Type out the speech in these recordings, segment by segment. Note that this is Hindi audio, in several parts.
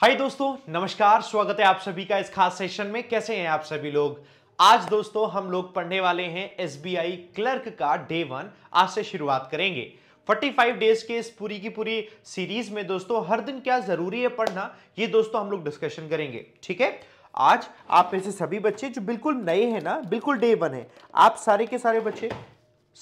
हाय दोस्तों नमस्कार स्वागत है आप सभी का इस खास सेशन में कैसे हैं आप सभी लोग आज दोस्तों हम लोग पढ़ने वाले हैं एसबीआई क्लर्क का डे वन आज से शुरुआत करेंगे 45 डेज के इस पूरी की पूरी सीरीज में दोस्तों हर दिन क्या जरूरी है पढ़ना ये दोस्तों हम लोग डिस्कशन करेंगे ठीक है आज आप ऐसे सभी बच्चे जो बिल्कुल नए हैं ना बिल्कुल डे वन है आप सारे के सारे बच्चे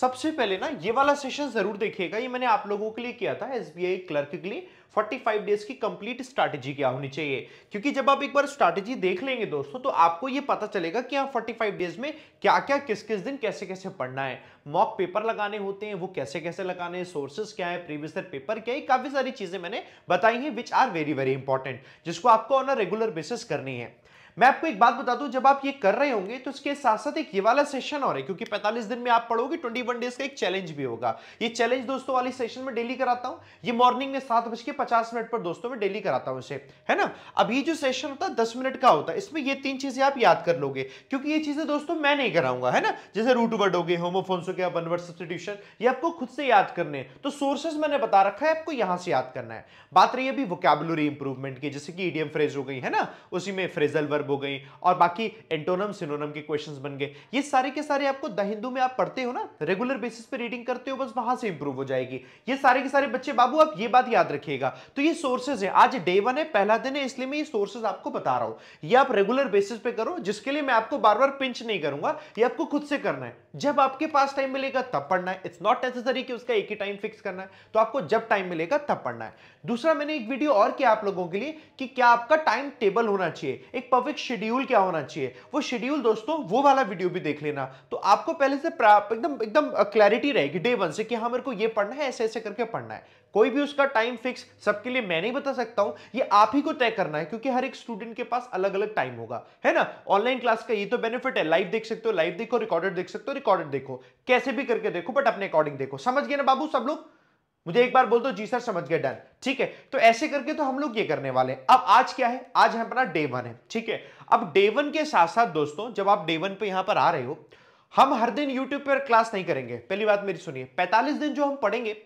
सबसे पहले ना ये वाला सेशन जरूर देखिएगा ये मैंने आप लोगों के लिए किया था एसबीआई क्लर्क के लिए 45 डेज की कंप्लीट स्ट्रैटेजी क्या होनी चाहिए क्योंकि जब आप एक बार स्ट्रैटेजी देख लेंगे दोस्तों तो आपको ये पता चलेगा कि आप 45 डेज में क्या क्या किस किस दिन कैसे कैसे पढ़ना है मॉक पेपर लगाने होते हैं वो कैसे कैसे लगाने हैं सोर्सेस क्या है प्रीवियस पेपर क्या है काफी सारी चीजें मैंने बताई हैं which are very very important जिसको आपको ऑन अ रेगुलर बेसिस करनी है मैं आपको एक बात बता दूं जब आप ये कर रहे होंगे तो इसके साथ साथ एक ये वाला सेशन और है क्योंकि 45 दिन में आप पढ़ोगे 21 डेज का एक चैलेंज भी होगा ये चैलेंज दोस्तों वाली सेशन में डेली कराता हूं ये मॉर्निंग में सात बज के पचास मिनट पर दोस्तों में डेली कराता हूं इसे है ना अभी जो सेशन होता है दस मिनट का होता है इसमें ये तीन चीजें आप याद कर लोगे क्योंकि ये चीजें दोस्तों मैं नहीं कराऊंगा है ना जैसे रूट वर्ड हो गए होमोफोन्स हो गया वनवर्सिट्यूशन ये आपको खुद से याद करने तो सोर्सेज मैंने बता रखा है आपको यहां से याद करना है बात रही है अभी वोकेबुलरी इंप्रूवमेंट की जैसे कि ईडीएम फ्रेज हो गई है ना उसी में फ्रेजल वर्ब वर्ब हो गई और बाकी एंटोनम सिनोनम के क्वेश्चन बन गए ये सारे के सारे आपको द हिंदू में आप पढ़ते हो ना रेगुलर बेसिस पे रीडिंग करते हो बस वहां से इंप्रूव हो जाएगी ये सारे के सारे बच्चे बाबू आप ये बात याद रखिएगा तो ये सोर्सेज है आज डे वन है पहला दिन है इसलिए मैं ये सोर्सेज आपको बता रहा हूं ये आप रेगुलर बेसिस पे करो जिसके लिए मैं आपको बार बार पिंच नहीं करूंगा ये आपको खुद से करना है जब आपके पास टाइम मिलेगा तब पढ़ना है इट्स नॉट नेसेसरी कि उसका एक ही टाइम फिक्स करना है तो आपको जब टाइम मिलेगा तब पढ़ना है दूसरा मैंने एक वीडियो और किया आप लोगों के लिए कि क्या आपका टाइम टेबल होना चाहिए एक परफेक्ट एक शेड्यूल क्या होना चाहिए वो शेड्यूल दोस्तों वो वाला वीडियो भी देख लेना तो आपको पहले से एकदम एकदम क्लैरिटी रहेगी डे वन से कि हाँ मेरे को ये पढ़ना है ऐसे ऐसे करके पढ़ना है कोई भी उसका टाइम फिक्स सबके लिए मैं नहीं बता सकता हूं ये आप ही को तय करना है क्योंकि हर एक स्टूडेंट के पास अलग अलग टाइम होगा है ना ऑनलाइन क्लास का ये तो बेनिफिट है लाइव देख सकते हो लाइव देखो रिकॉर्डेड देख सकते हो रिकॉर्डेड देखो कैसे भी करके देखो बट अपने अकॉर्डिंग देखो समझ गए ना बाबू सब लोग मुझे एक बार बोल दो जी सर समझ गए डन ठीक है तो ऐसे करके तो हम लोग ये करने वाले हैं अब आज क्या है आज है अपना डे वन है ठीक है अब डे वन के साथ साथ दोस्तों जब आप डे वन पे यहां पर आ रहे हो हम हर दिन यूट्यूब पर क्लास नहीं करेंगे पहली बात मेरी सुनिए पैंतालीस दिन जो हम पढ़ेंगे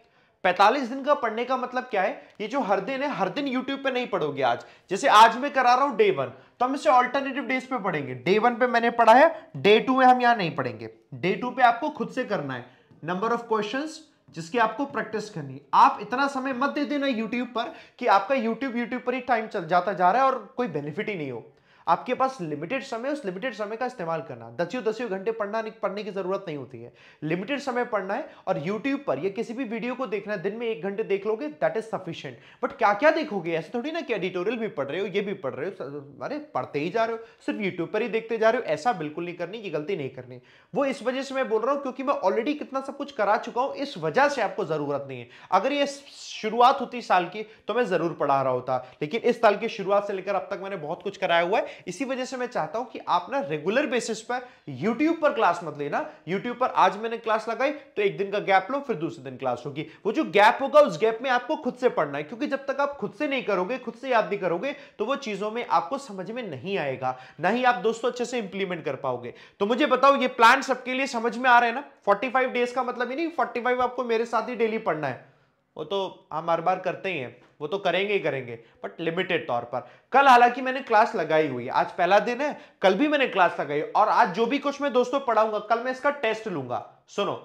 45 दिन का पढ़ने का मतलब क्या है ये जो हर दिन है हर दिन यूट्यूब पे नहीं पढ़ोगे आज जैसे आज मैं करा रहा हूं डे वन तो हम इसे ऑल्टरनेटिव डेज पे पढ़ेंगे डे वन पे मैंने पढ़ा है डे टू में हम यहां नहीं पढ़ेंगे डे टू पे आपको खुद से करना है नंबर ऑफ क्वेश्चंस जिसकी आपको प्रैक्टिस करनी है आप इतना समय मत दे देना यूट्यूब पर कि आपका यूट्यूब यूट्यूब पर ही टाइम चल जाता जा रहा है और कोई बेनिफिट ही नहीं हो आपके पास लिमिटेड समय उस लिमिटेड समय का इस्तेमाल करना दसियों दसियों घंटे पढ़ना पढ़ने की जरूरत नहीं होती है लिमिटेड समय पढ़ना है और यूट्यूब पर या किसी भी वीडियो को देखना है दिन में एक घंटे देख लोगे दैट इज सफिशियंट बट क्या क्या देखोगे ऐसे थोड़ी ना कि एडिटोरियल भी पढ़ रहे हो ये भी पढ़ रहे हो अरे पढ़ते ही जा रहे हो सिर्फ यूट्यूब पर ही देखते जा रहे हो ऐसा बिल्कुल नहीं करनी ये गलती नहीं करनी वो इस वजह से मैं बोल रहा हूँ क्योंकि मैं ऑलरेडी कितना सब कुछ करा चुका हूँ इस वजह से आपको जरूरत नहीं है अगर ये शुरुआत होती साल की तो मैं जरूर पढ़ा रहा होता लेकिन इस साल की शुरुआत से लेकर अब तक मैंने बहुत कुछ कराया हुआ है इसी वजह से मैं चाहता हूं कि आप ना रेगुलर बेसिस पर यूट्यूब पर क्लास मत लेना यूट्यूब पर आज मैंने क्लास लगाई तो एक दिन का गैप लो फिर दूसरे दिन क्लास होगी वो जो गैप होगा उस गैप में आपको खुद से पढ़ना है क्योंकि जब तक आप खुद से नहीं करोगे खुद से याद नहीं करोगे तो वो चीजों में आपको समझ में नहीं आएगा ना ही आप दोस्तों अच्छे से इंप्लीमेंट कर पाओगे तो मुझे बताओ ये प्लान सबके लिए समझ में आ रहा है ना फोर्टी डेज का मतलब ही नहीं फोर्टी आपको मेरे साथ ही डेली पढ़ना है वो तो हम हर बार करते ही हैं वो तो करेंगे ही करेंगे बट लिमिटेड तौर पर कल हालांकि मैंने क्लास लगाई हुई है आज पहला दिन है कल भी मैंने क्लास लगाई और आज जो भी कुछ मैं दोस्तों पढ़ाऊंगा कल मैं इसका टेस्ट लूंगा सुनो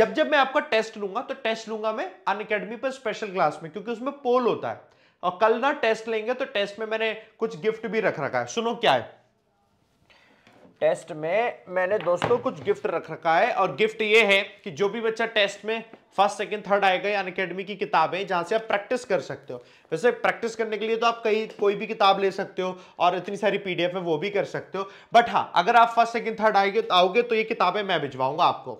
जब जब मैं आपका टेस्ट लूंगा तो टेस्ट लूंगा मैं अन अकेडमी पर स्पेशल क्लास में क्योंकि उसमें पोल होता है और कल ना टेस्ट लेंगे तो टेस्ट में मैंने कुछ गिफ्ट भी रख रखा है सुनो क्या है टेस्ट में मैंने दोस्तों कुछ गिफ्ट रख रखा है और गिफ्ट ये है कि जो भी बच्चा टेस्ट में फर्स्ट सेकंड थर्ड आएगा या अकेडमी की किताबें जहाँ से आप प्रैक्टिस कर सकते हो वैसे प्रैक्टिस करने के लिए तो आप कहीं कोई भी किताब ले सकते हो और इतनी सारी पीडीएफ है वो भी कर सकते हो बट हाँ अगर आप फर्स्ट सेकेंड थर्ड तो आओगे तो ये किताबें मैं भिजवाऊंगा आपको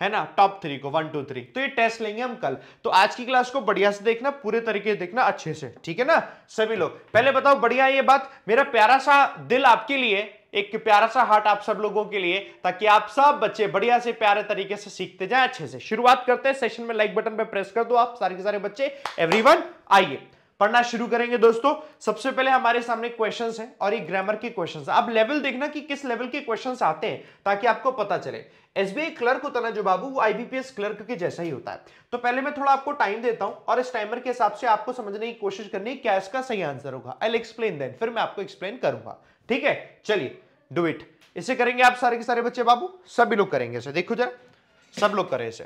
है ना टॉप थ्री को वन टू थ्री तो ये टेस्ट लेंगे हम कल तो आज की क्लास को बढ़िया से देखना पूरे तरीके से देखना अच्छे से ठीक है ना सभी लोग पहले बताओ बढ़िया ये बात मेरा प्यारा सा दिल आपके लिए एक प्यारा सा हार्ट आप सब लोगों के लिए ताकि आप सब बच्चे बढ़िया से प्यारे तरीके से सीखते जाए अच्छे से शुरुआत करते हैं सेशन में लाइक बटन पर प्रेस कर दो आप सारे के सारे बच्चे एवरीवन आइए पढ़ना शुरू करेंगे दोस्तों सबसे पहले हमारे सामने क्वेश्चंस हैं और एक ग्रामर के क्वेश्चंस आप लेवल देखना कि किस लेवल के क्वेश्चंस आते हैं ताकि आपको पता चले एसबीआई क्लर्क होता ना जो बाबू वो आईबीपीएस क्लर्क के जैसा ही होता है तो पहले मैं थोड़ा आपको टाइम देता हूं और इस टाइमर के हिसाब से आपको समझने की कोशिश करनी है क्या इसका सही आंसर होगा आई एक्सप्लेन देन फिर मैं आपको एक्सप्लेन करूंगा ठीक है चलिए डू इट इसे करेंगे आप सारे के सारे बच्चे बाबू सभी लोग करेंगे इसे देखो जरा सब लोग करें इसे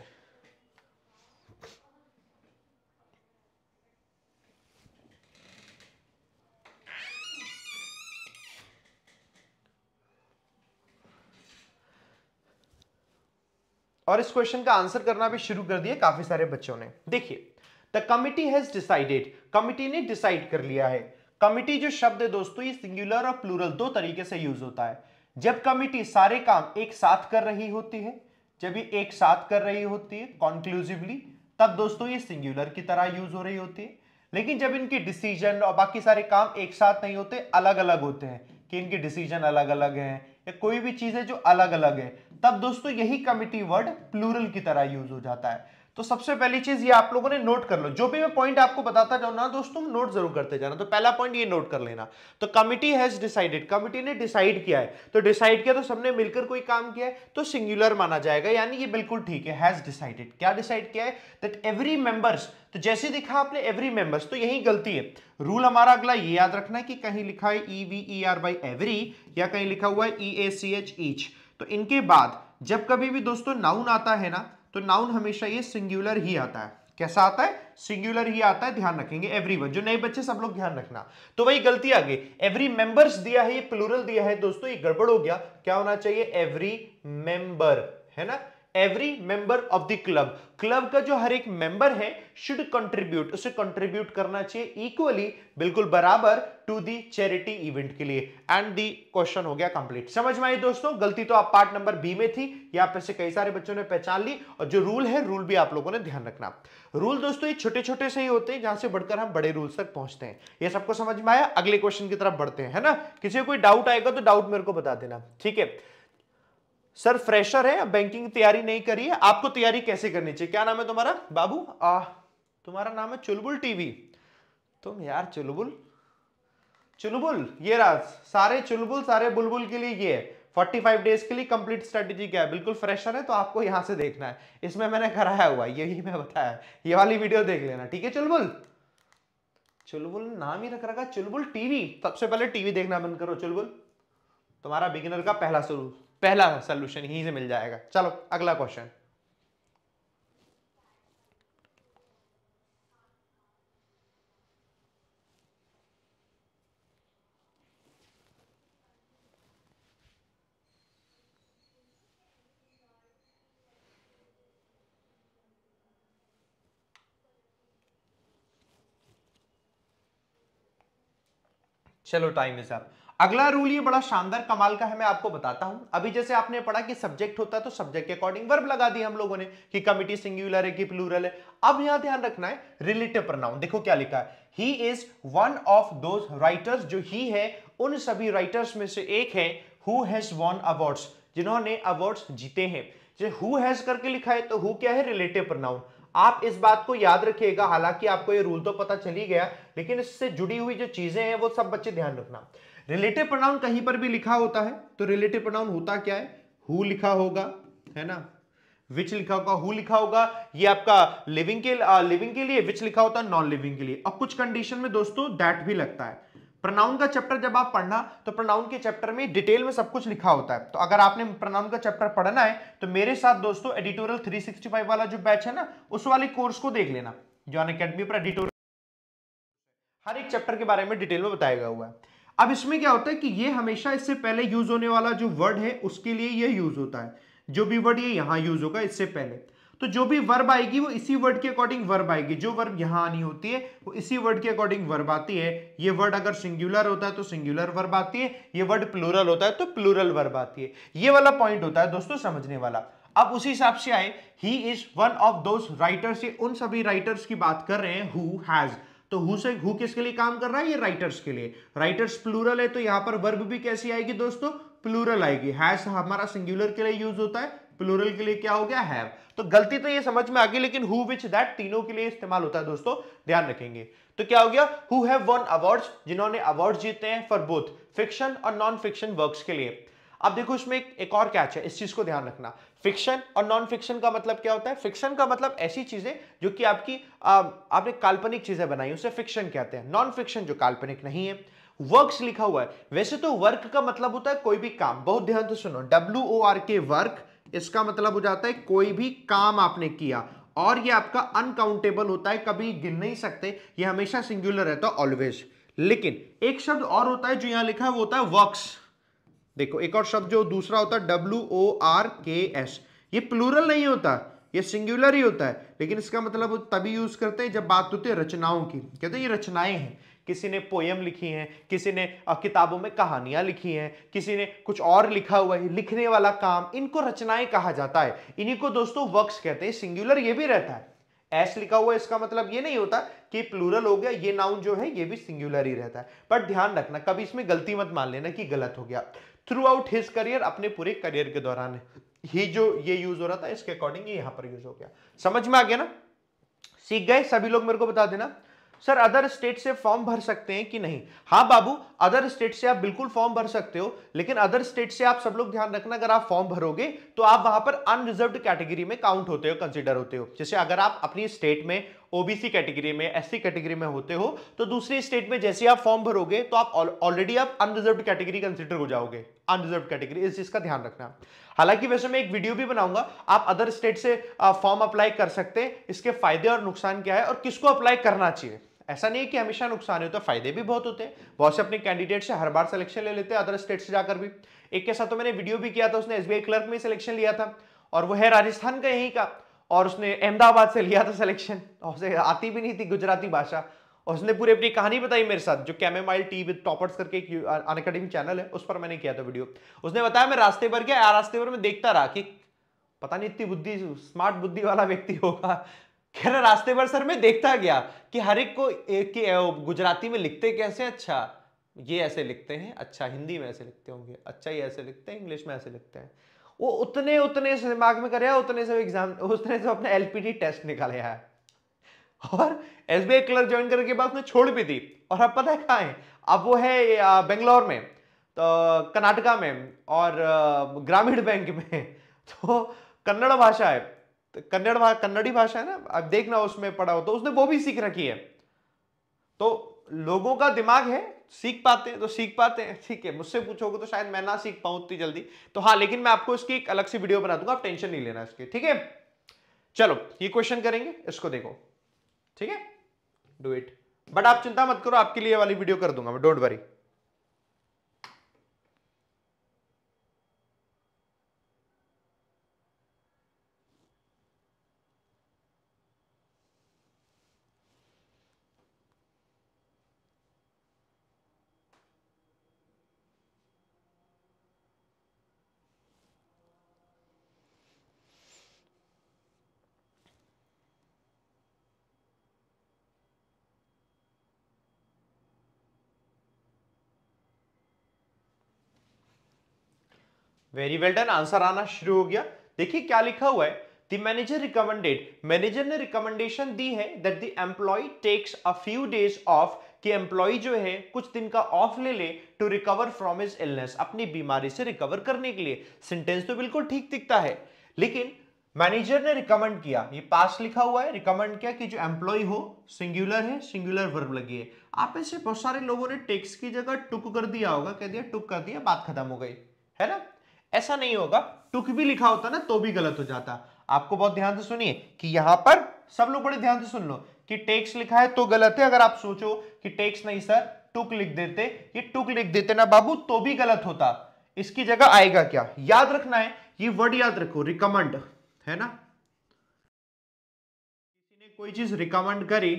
और इस क्वेश्चन का आंसर करना भी शुरू कर दिया काफी सारे बच्चों ने देखिए the committee has decided committee ने डिसाइड कर लिया है कमिटी जो शब्द है दोस्तों ये सिंगुलर और प्लूरल दो तरीके से यूज होता है जब कमिटी सारे काम एक साथ कर रही होती है जब ये एक साथ कर रही होती है कॉन्क्लूसिवली तब दोस्तों ये सिंगुलर की तरह यूज हो रही होती है लेकिन जब इनकी डिसीजन और बाकी सारे काम एक साथ नहीं होते अलग अलग होते हैं कि इनके डिसीजन अलग अलग हैं या कोई भी चीज है जो अलग अलग है तब दोस्तों यही कमिटी वर्ड प्लूरल की तरह यूज हो जाता है तो सबसे पहली चीज ये आप लोगों ने नोट कर लो जो भी मैं पॉइंट आपको बताता जाऊँ ना दोस्तों नोट जरूर करते जाना तो पहला पॉइंट ये नोट कर लेना तो कमिटी हैज डिसाइडेड कमिटी ने डिसाइड किया है तो डिसाइड किया तो सबने मिलकर कोई काम किया है तो सिंगुलर माना जाएगा यानी ये बिल्कुल ठीक है हैज डिसाइडेड क्या डिसाइड किया है दैट एवरी मेंबर्स तो जैसे दिखा आपने एवरी मेंबर्स तो यही गलती है रूल हमारा अगला ये याद रखना है कि कहीं लिखा है E V E R Y every या कहीं लिखा हुआ है ई ए सी एच ईच तो इनके बाद जब कभी भी दोस्तों नाउन आता है ना तो नाउन हमेशा ये सिंगुलर ही आता है कैसा आता है सिंगुलर ही आता है ध्यान रखेंगे एवरी वन जो नए बच्चे सब लोग ध्यान रखना तो वही गलती आ गई एवरी मेंबर्स दिया है ये प्लूरल दिया है दोस्तों ये गड़बड़ हो गया क्या होना चाहिए एवरी मेंबर है ना every member of the club club का जो हर एक मेंबर है शुड कंट्रीब्यूट उसे कंट्रीब्यूट करना चाहिए इक्वली बिल्कुल बराबर टू दी चैरिटी इवेंट के लिए एंड दी क्वेश्चन हो गया कंप्लीट समझ में आई दोस्तों गलती तो आप पार्ट नंबर बी में थी यहाँ पे से कई सारे बच्चों ने पहचान ली और जो रूल है रूल भी आप लोगों ने ध्यान रखना रूल दोस्तों ये छोटे छोटे से ही होते हैं जहां से बढ़कर हम बड़े रूल तक पहुंचते हैं ये सबको समझ में आया अगले क्वेश्चन की तरफ बढ़ते हैं है ना किसी को कोई डाउट आएगा तो डाउट मेरे को बता देना ठीक है सर फ्रेशर है बैंकिंग की तैयारी नहीं करी है आपको तैयारी कैसे करनी चाहिए क्या नाम है तुम्हारा बाबू आ तुम्हारा नाम है चुलबुल टीवी तुम यार चुलबुल चुलबुल ये रहा सारे चुलबुल सारे बुलबुल के लिए ये है 45 डेज के लिए कंप्लीट स्ट्रेटेजी क्या है बिल्कुल फ्रेशर है तो आपको यहां से देखना है इसमें मैंने कराया हुआ यही मैं बताया ये वाली वीडियो देख लेना ठीक है चुलबुल चुलबुल नाम ही रख रखा चुलबुल टीवी सबसे पहले टीवी देखना बंद करो चुलबुल तुम्हारा बिगिनर का पहला शुरू पहला सोल्यूशन यहीं से मिल जाएगा चलो अगला क्वेश्चन चलो टाइम इज अप अगला रूल ये बड़ा शानदार कमाल का है मैं आपको बताता हूं अभी जैसे आपने पढ़ा कि सब्जेक्ट होता है तो सब्जेक्ट के अकॉर्डिंग वर्ब लगा दी हम लोगों ने कि कमिटी सिंगुलर है कि प्लूरल है अब यहां ध्यान रखना है रिलेटिव प्रनाउन देखो क्या लिखा है he is one of those writers जो ही है उन सभी राइटर्स में से एक है हु हैज वॉन अवार्ड्स जिन्होंने अवार्ड्स जीते हैं जो हु हैज करके लिखा है तो हु क्या है रिलेटिव प्रनाउन आप इस बात को याद रखिएगा हालांकि आपको ये रूल तो पता चली गया लेकिन इससे जुड़ी हुई जो चीजें हैं वो सब बच्चे ध्यान रखना रिलेटिव प्रोनाउन कहीं पर भी लिखा होता है तो रिलेटिव प्रोनाउन होता क्या है हु लिखा होगा है ना विच लिखा होगा हु लिखा होगा ये आपका लिविंग के लिविंग के लिए विच लिखा होता है नॉन लिविंग के लिए अब कुछ कंडीशन में दोस्तों दैट भी लगता है प्रोनाउन का चैप्टर जब आप पढ़ना तो प्रनाउन के चैप्टर में डिटेल में सब कुछ लिखा होता है तो अगर आपने प्रनाउन का चैप्टर पढ़ना है तो मेरे साथ दोस्तों एडिटोरियल 365 वाला जो बैच है ना उस वाले कोर्स को देख लेना जो अकेडमी पर एडिटोरियल हर एक चैप्टर के बारे में डिटेल में बताया हुआ है अब इसमें क्या होता है कि ये हमेशा इससे पहले यूज होने वाला जो वर्ड है उसके लिए ये यूज होता है जो भी वर्ड ये यहां यूज होगा इससे पहले तो जो भी वर्ब आएगी वो इसी वर्ड के अकॉर्डिंग वर्ब आएगी जो वर्ब यहां आनी होती है वो इसी वर्ड के अकॉर्डिंग वर्ब आती है ये वर्ड अगर सिंगुलर होता है तो सिंगुलर वर्ब आती है ये वर्ड प्लूरल होता है तो प्लूरल वर्ब आती है ये वाला पॉइंट होता है दोस्तों समझने वाला अब उसी हिसाब से आए he is one of those writers ये उन सभी राइटर्स की बात कर रहे हैं हु हैज़ तो हु से हु किसके लिए काम कर रहा है ये राइटर्स के लिए राइटर्स प्लूरल है तो यहां पर वर्ब भी कैसी आएगी दोस्तों प्लूरल आएगी हैज हमारा सिंगुलर के लिए यूज होता है प्लूरल के लिए क्या हो गया हैव तो गलती तो ये समझ में आ गई लेकिन हु विच दैट तीनों के लिए इस्तेमाल होता है दोस्तों ध्यान रखेंगे तो क्या हो गया हु हैव वन अवार्ड्स जिन्होंने अवार्ड जीते हैं फॉर बोथ फिक्शन और नॉन फिक्शन वर्क्स के लिए अब देखो इसमें एक, एक और कैच है इस चीज को ध्यान रखना फिक्शन और नॉन फिक्शन का मतलब क्या होता है फिक्शन का मतलब ऐसी चीजें जो कि आपकी आ, आपने काल्पनिक चीजें बनाई उसे फिक्शन कहते हैं नॉन फिक्शन जो काल्पनिक नहीं है वर्क्स लिखा हुआ है वैसे तो वर्क का मतलब होता है कोई भी काम बहुत ध्यान से सुनो W O R K work इसका मतलब हो जाता है कोई भी काम आपने किया और ये आपका अनकाउंटेबल होता है कभी गिन नहीं सकते ये हमेशा सिंगुलर रहता है ऑलवेज लेकिन एक शब्द और होता है जो यहां लिखा है वो होता है वर्क्स देखो एक और शब्द जो दूसरा होता है W O R K S ये प्लूरल नहीं होता ये सिंगुलर ही होता है लेकिन इसका मतलब तभी यूज करते हैं जब बात होती है रचनाओं की कहते हैं ये रचनाएं हैं किसी ने पोयम लिखी है किसी ने किताबों में कहानियां लिखी हैं किसी ने कुछ और लिखा हुआ है लिखने वाला काम इनको रचनाएं कहा जाता है इन्हीं को दोस्तों वर्क्स कहते हैं सिंगुलर ये भी रहता है एस लिखा हुआ है इसका मतलब ये नहीं होता कि प्लूरल हो गया ये नाउन जो है ये भी सिंगुलर ही रहता है पर ध्यान रखना कभी इसमें गलती मत मान लेना कि गलत हो गया थ्रू आउट हिज करियर अपने पूरे करियर के दौरान ही जो ये यूज हो रहा था इसके अकॉर्डिंग यहां पर यूज हो गया समझ में आ गया ना सीख गए सभी लोग मेरे को बता देना सर अदर स्टेट से फॉर्म भर सकते हैं कि नहीं हाँ बाबू अदर स्टेट से आप बिल्कुल फॉर्म भर सकते हो लेकिन अदर स्टेट से आप सब लोग ध्यान रखना अगर आप फॉर्म भरोगे तो आप वहां पर अनरिजर्व कैटेगरी में काउंट होते हो कंसीडर होते हो जैसे अगर आप अपनी स्टेट में ओबीसी कैटेगरी में एससी कैटेगरी में होते हो तो दूसरे स्टेट में जैसे आप फॉर्म भरोगे तो आप ऑलरेडी आप अनरिजर्व कैटेगरी कंसिडर हो जाओगे अनरिजर्व कैटेगरी इस चीज का ध्यान रखना हालांकि वैसे मैं एक वीडियो भी बनाऊंगा आप अदर स्टेट से फॉर्म अप्लाई कर सकते हैं इसके फायदे और नुकसान क्या है और किसको अप्लाई करना चाहिए ऐसा नहीं है कि हमेशा नुकसान होता है तो फायदे भी बहुत होते हैं बहुत से अपने कैंडिडेट से हर बार सिलेक्शन ले लेते हैं अदर स्टेट से जाकर भी एक के साथ तो मैंने वीडियो भी किया था उसने एसबीआई क्लर्क में सिलेक्शन लिया था और वो है राजस्थान का यहीं का और उसने अहमदाबाद से लिया था सिलेक्शन और उसे आती भी नहीं थी गुजराती भाषा और उसने पूरी अपनी कहानी बताई मेरे साथ जो माइल टी विद टॉपर्स करके एक अन अकेडमी चैनल है उस पर मैंने किया था वीडियो उसने बताया मैं रास्ते पर गया रास्ते पर मैं देखता रहा कि पता नहीं इतनी बुद्धि स्मार्ट बुद्धि वाला व्यक्ति होगा क्या रास्ते पर सर मैं देखता गया कि हर एक को एक गुजराती में लिखते कैसे अच्छा ये ऐसे लिखते हैं अच्छा हिंदी में ऐसे लिखते होंगे अच्छा ये ऐसे लिखते हैं इंग्लिश में ऐसे लिखते हैं वो उतने उतने से दिमाग में करे उतने से एग्जाम उतने से अपने एलपीटी टेस्ट निकाले है और एस बी कलर ज्वाइन करने के बाद उसने छोड़ भी दी और अब पता है कहा है अब वो है बेंगलोर में तो कर्नाटका में और ग्रामीण बैंक में तो कन्नड़ भाषा है तो कन्नड़ भा, कन्नड़ी भाषा है ना अब देखना उसमें पढ़ा हो तो उसने वो भी सीख रखी है तो लोगों का दिमाग है सीख पाते हैं तो सीख पाते हैं ठीक है मुझसे पूछोगे तो शायद मैं ना सीख पाऊं उतनी जल्दी तो हाँ लेकिन मैं आपको इसकी एक अलग सी वीडियो बना दूंगा आप टेंशन नहीं लेना इसके ठीक है चलो ये क्वेश्चन करेंगे इसको देखो ठीक है डू इट बट आप चिंता मत करो आपके लिए वाली वीडियो कर दूंगा मैं don't worry very well done answer आना शुरू हो गया देखिए क्या लिखा हुआ है The manager recommended. Manager ने recommendation दी है that the employee takes a few days off. कि employee जो है कुछ दिन का off ले ले to recover from his illness. अपनी बीमारी से recover करने के लिए sentence तो बिल्कुल ठीक दिखता है लेकिन manager ने recommend किया ये past लिखा हुआ है Recommend किया कि जो employee हो singular है singular verb लगी है आप ऐसे बहुत सारे लोगों ने takes की जगह took कर दिया होगा कह दिया took कर दिया बात खत्म हो गई है ना ऐसा नहीं होगा टुक भी लिखा होता ना तो भी गलत हो जाता आपको बहुत ध्यान से सुनिए कि यहां पर सब लोग बड़े ध्यान से सुन लो कि टेक्स लिखा है तो गलत है अगर आप सोचो कि टेक्स नहीं सर टुक लिख देते ये टुक लिख देते ना बाबू तो भी गलत होता इसकी जगह आएगा क्या याद रखना है ये वर्ड याद रखो रिकमंड है ना किसी ने कोई चीज रिकमंड करी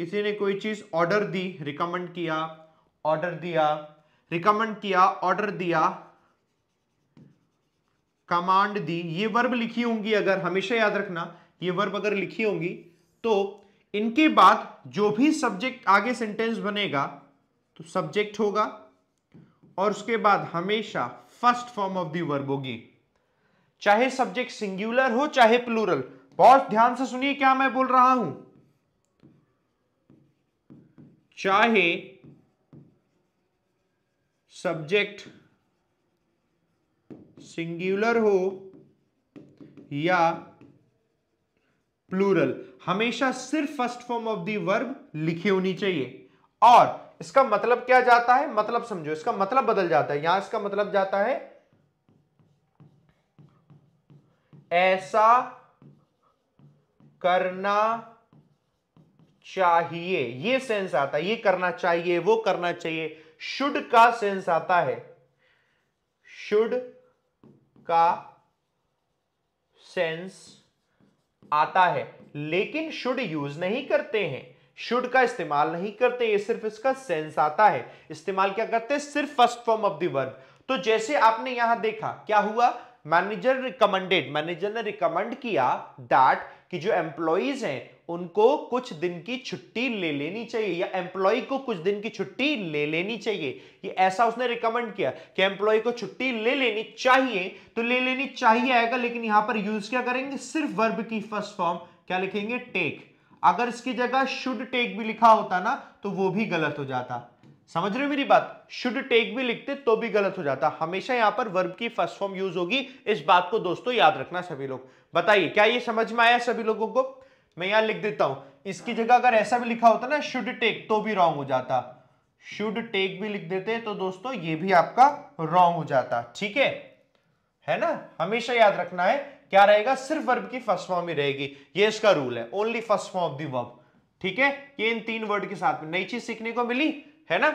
किसी ने कोई चीज ऑर्डर दी रिकमेंड किया ऑर्डर दिया रिकमेंड किया ऑर्डर दिया कमांड दी ये वर्ब लिखी होंगी अगर हमेशा याद रखना ये वर्ब अगर लिखी होंगी तो इनके बाद जो भी सब्जेक्ट आगे सेंटेंस बनेगा तो सब्जेक्ट होगा और उसके बाद हमेशा first form of the verb होगी चाहे सब्जेक्ट सिंगुलर हो चाहे प्लूरल बहुत ध्यान से सुनिए क्या मैं बोल रहा हूं चाहे सब्जेक्ट सिंगुलर हो या प्लूरल हमेशा सिर्फ first form of the verb लिखी होनी चाहिए और इसका मतलब क्या जाता है मतलब समझो इसका मतलब बदल जाता है यहां इसका मतलब जाता है ऐसा करना चाहिए ये सेंस आता है ये करना चाहिए वो करना चाहिए शुड का सेंस आता है शुड का सेंस आता है लेकिन शुड यूज नहीं करते हैं शुड का इस्तेमाल नहीं करते ये सिर्फ इसका सेंस आता है इस्तेमाल क्या करते हैं सिर्फ first form of the verb तो जैसे आपने यहां देखा क्या हुआ मैनेजर रिकमेंडेड मैनेजर ने रिकमेंड किया दैट कि जो एम्प्लॉयज हैं उनको कुछ दिन की छुट्टी ले लेनी चाहिए या एम्प्लॉय को कुछ दिन की छुट्टी ले लेनी चाहिए ये ऐसा उसने रिकमेंड किया कि एम्प्लॉय को छुट्टी ले लेनी चाहिए तो ले लेनी चाहिए आएगा लेकिन यहां पर यूज क्या करेंगे सिर्फ वर्ब की फर्स्ट फॉर्म क्या लिखेंगे टेक अगर इसकी जगह शुड टेक भी लिखा होता ना तो वो भी गलत हो जाता समझ रहे हो मेरी बात शुड टेक भी लिखते तो भी गलत हो जाता हमेशा यहां पर वर्ब की फर्स्ट फॉर्म यूज होगी इस बात को दोस्तों याद रखना सभी लोग बताइए क्या ये समझ में आया सभी लोगों को मैं यहां लिख देता हूं इसकी जगह अगर ऐसा भी लिखा होता ना शुड टेक तो भी रॉन्ग हो जाता शुड टेक भी लिख देते तो दोस्तों ये भी आपका रॉन्ग हो जाता ठीक है है ना हमेशा याद रखना है क्या रहेगा सिर्फ वर्ब की फर्स्ट फॉर्म ही रहेगी ये इसका रूल है only first form of the verb ठीक है ये इन तीन वर्ड के साथ में नई चीज सीखने को मिली है ना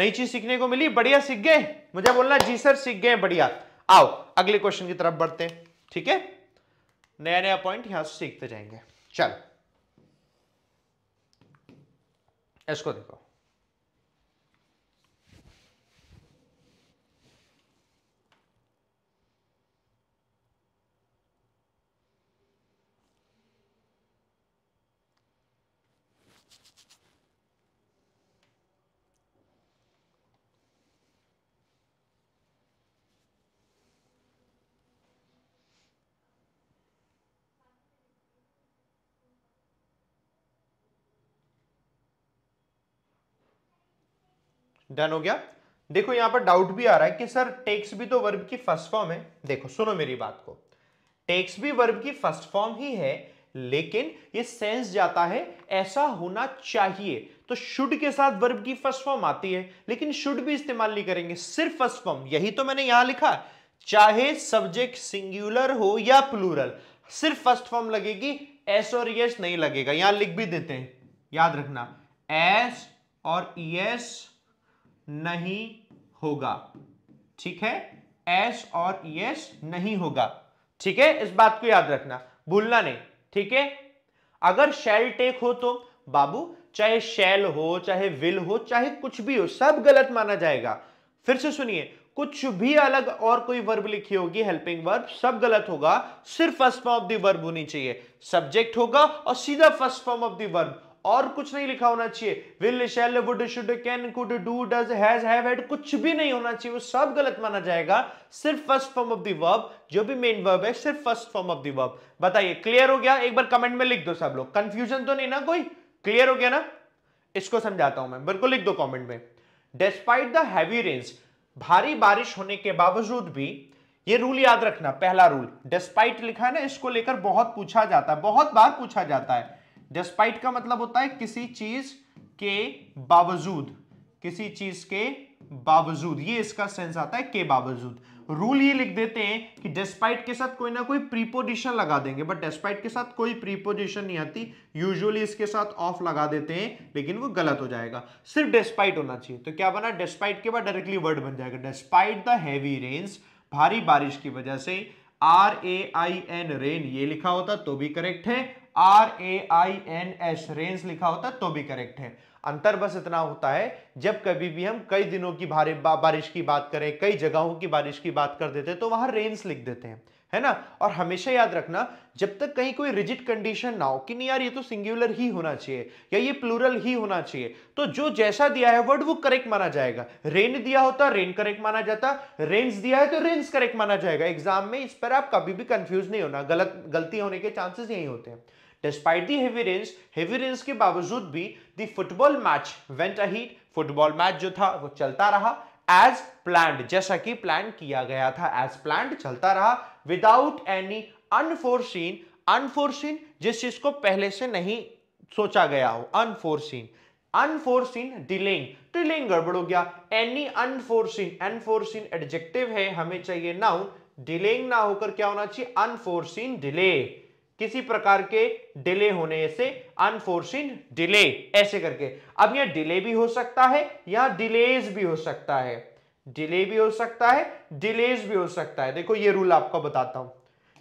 नई चीज सीखने को मिली बढ़िया सीख गए मुझे बोलना जी सर सीख गए बढ़िया आओ अगले क्वेश्चन की तरफ बढ़ते ठीक है नया नया पॉइंट यहां से सीखते जाएंगे चल इसको देखो डन हो गया देखो यहां पर डाउट भी आ रहा है कि सर टेक्स भी तो वर्ब की फर्स्ट फॉर्म है देखो सुनो मेरी बात को टेक्स भी वर्ब की फर्स्ट फॉर्म ही है लेकिन ये सेंस जाता है ऐसा होना चाहिए तो शुड के साथ वर्ब की फर्स्ट फॉर्म आती है लेकिन शुड भी इस्तेमाल नहीं करेंगे सिर्फ फर्स्ट फॉर्म यही तो मैंने यहां लिखा चाहे सब्जेक्ट सिंगुलर हो या प्लूरल सिर्फ फर्स्ट फॉर्म लगेगी एस और यस नहीं लगेगा यहां लिख भी देते हैं याद रखना एस और यस नहीं होगा ठीक है एस और यस नहीं होगा ठीक है इस बात को याद रखना भूलना नहीं ठीक है अगर शेल टेक हो तो बाबू चाहे शेल हो चाहे विल हो चाहे कुछ भी हो सब गलत माना जाएगा फिर से सुनिए कुछ भी अलग और कोई वर्ब लिखी होगी हेल्पिंग वर्ब सब गलत होगा सिर्फ first form of the verb होनी चाहिए सब्जेक्ट होगा और सीधा first form of the verb और कुछ नहीं लिखा होना चाहिए will shall would should can could do does has have had कुछ भी नहीं होना चाहिए वो सब गलत माना जाएगा सिर्फ first form of the verb जो भी मेन वर्ब है सिर्फ first form of the verb बताइए क्लियर हो गया एक बार कमेंट में लिख दो सब लोग कंफ्यूजन तो नहीं ना कोई क्लियर हो गया ना इसको समझाता हूं मैं बिल्कुल लिख दो कमेंट में डिस्पाइट द हैवी रेन्स भारी बारिश होने के बावजूद भी ये रूल याद रखना पहला रूल डिस्पाइट लिखा है ना इसको लेकर बहुत पूछा जाता है बहुत बार पूछा जाता है डिस्पाइट का मतलब होता है किसी चीज के बावजूद किसी चीज के बावजूद ये इसका सेंस आता है के बावजूद रूल ये लिख देते हैं कि डेस्पाइट के साथ कोई ना कोई प्रीपोजिशन लगा देंगे बट डेस्पाइट के साथ कोई प्रीपोजिशन नहीं आती यूजुअली इसके साथ ऑफ लगा देते हैं लेकिन वो गलत हो जाएगा सिर्फ डेस्पाइट होना चाहिए तो क्या बना डेस्पाइट के बाद डायरेक्टली वर्ड बन जाएगा डेस्पाइट द हैवी रेन्स भारी बारिश की वजह से R A I N rain ये लिखा होता तो भी करेक्ट है R A I N S rains लिखा होता तो भी करेक्ट है अंतर बस इतना होता है जब कभी भी हम कई दिनों की भारी बा, बारिश की बात करें कई जगहों की बारिश की बात कर देते हैं तो वहां रेंस लिख देते हैं है ना और हमेशा याद रखना जब तक कहीं कोई रिजिट कंडीशन ना हो कि नहीं यार ये तो सिंगुलर ही होना चाहिए या ये प्लूरल ही होना चाहिए तो जो जैसा दिया है वर्ड वो करेक्ट माना जाएगा रेन दिया होता रेन करेक्ट माना जाता रेंज दिया है तो रेंज करेक्ट माना जाएगा एग्जाम में इस पर आप कभी भी कंफ्यूज नहीं होना गलत गलती होने के चांसेस यही होते हैं Despite the heavy rains, heavy rains के बावजूद भी the football match went ahead. Football match जो था वो चलता रहा एज प्लान जैसा कि प्लान किया गया था एज प्लान चलता रहा विदाउट एनी अनफोर्सीन अनफोर्सीन जिस चीज को पहले से नहीं सोचा गया हो अनफोर्सीन अनफोर्सीन डिलेइंग डिलेइंग गड़बड़ हो गया एनी अनफोर्सीन अनफोर्सीन एडजेक्टिव है हमें चाहिए नाउन डिलेइंग ना होकर क्या होना चाहिए अनफोर्सीन डिले किसी प्रकार के डिले होने से अनफोर्सिन डिले ऐसे करके अब यह डिले भी हो सकता है या डिलेज भी हो सकता है डिले भी हो सकता है डिलेज भी हो सकता है देखो ये रूल आपको बताता हूं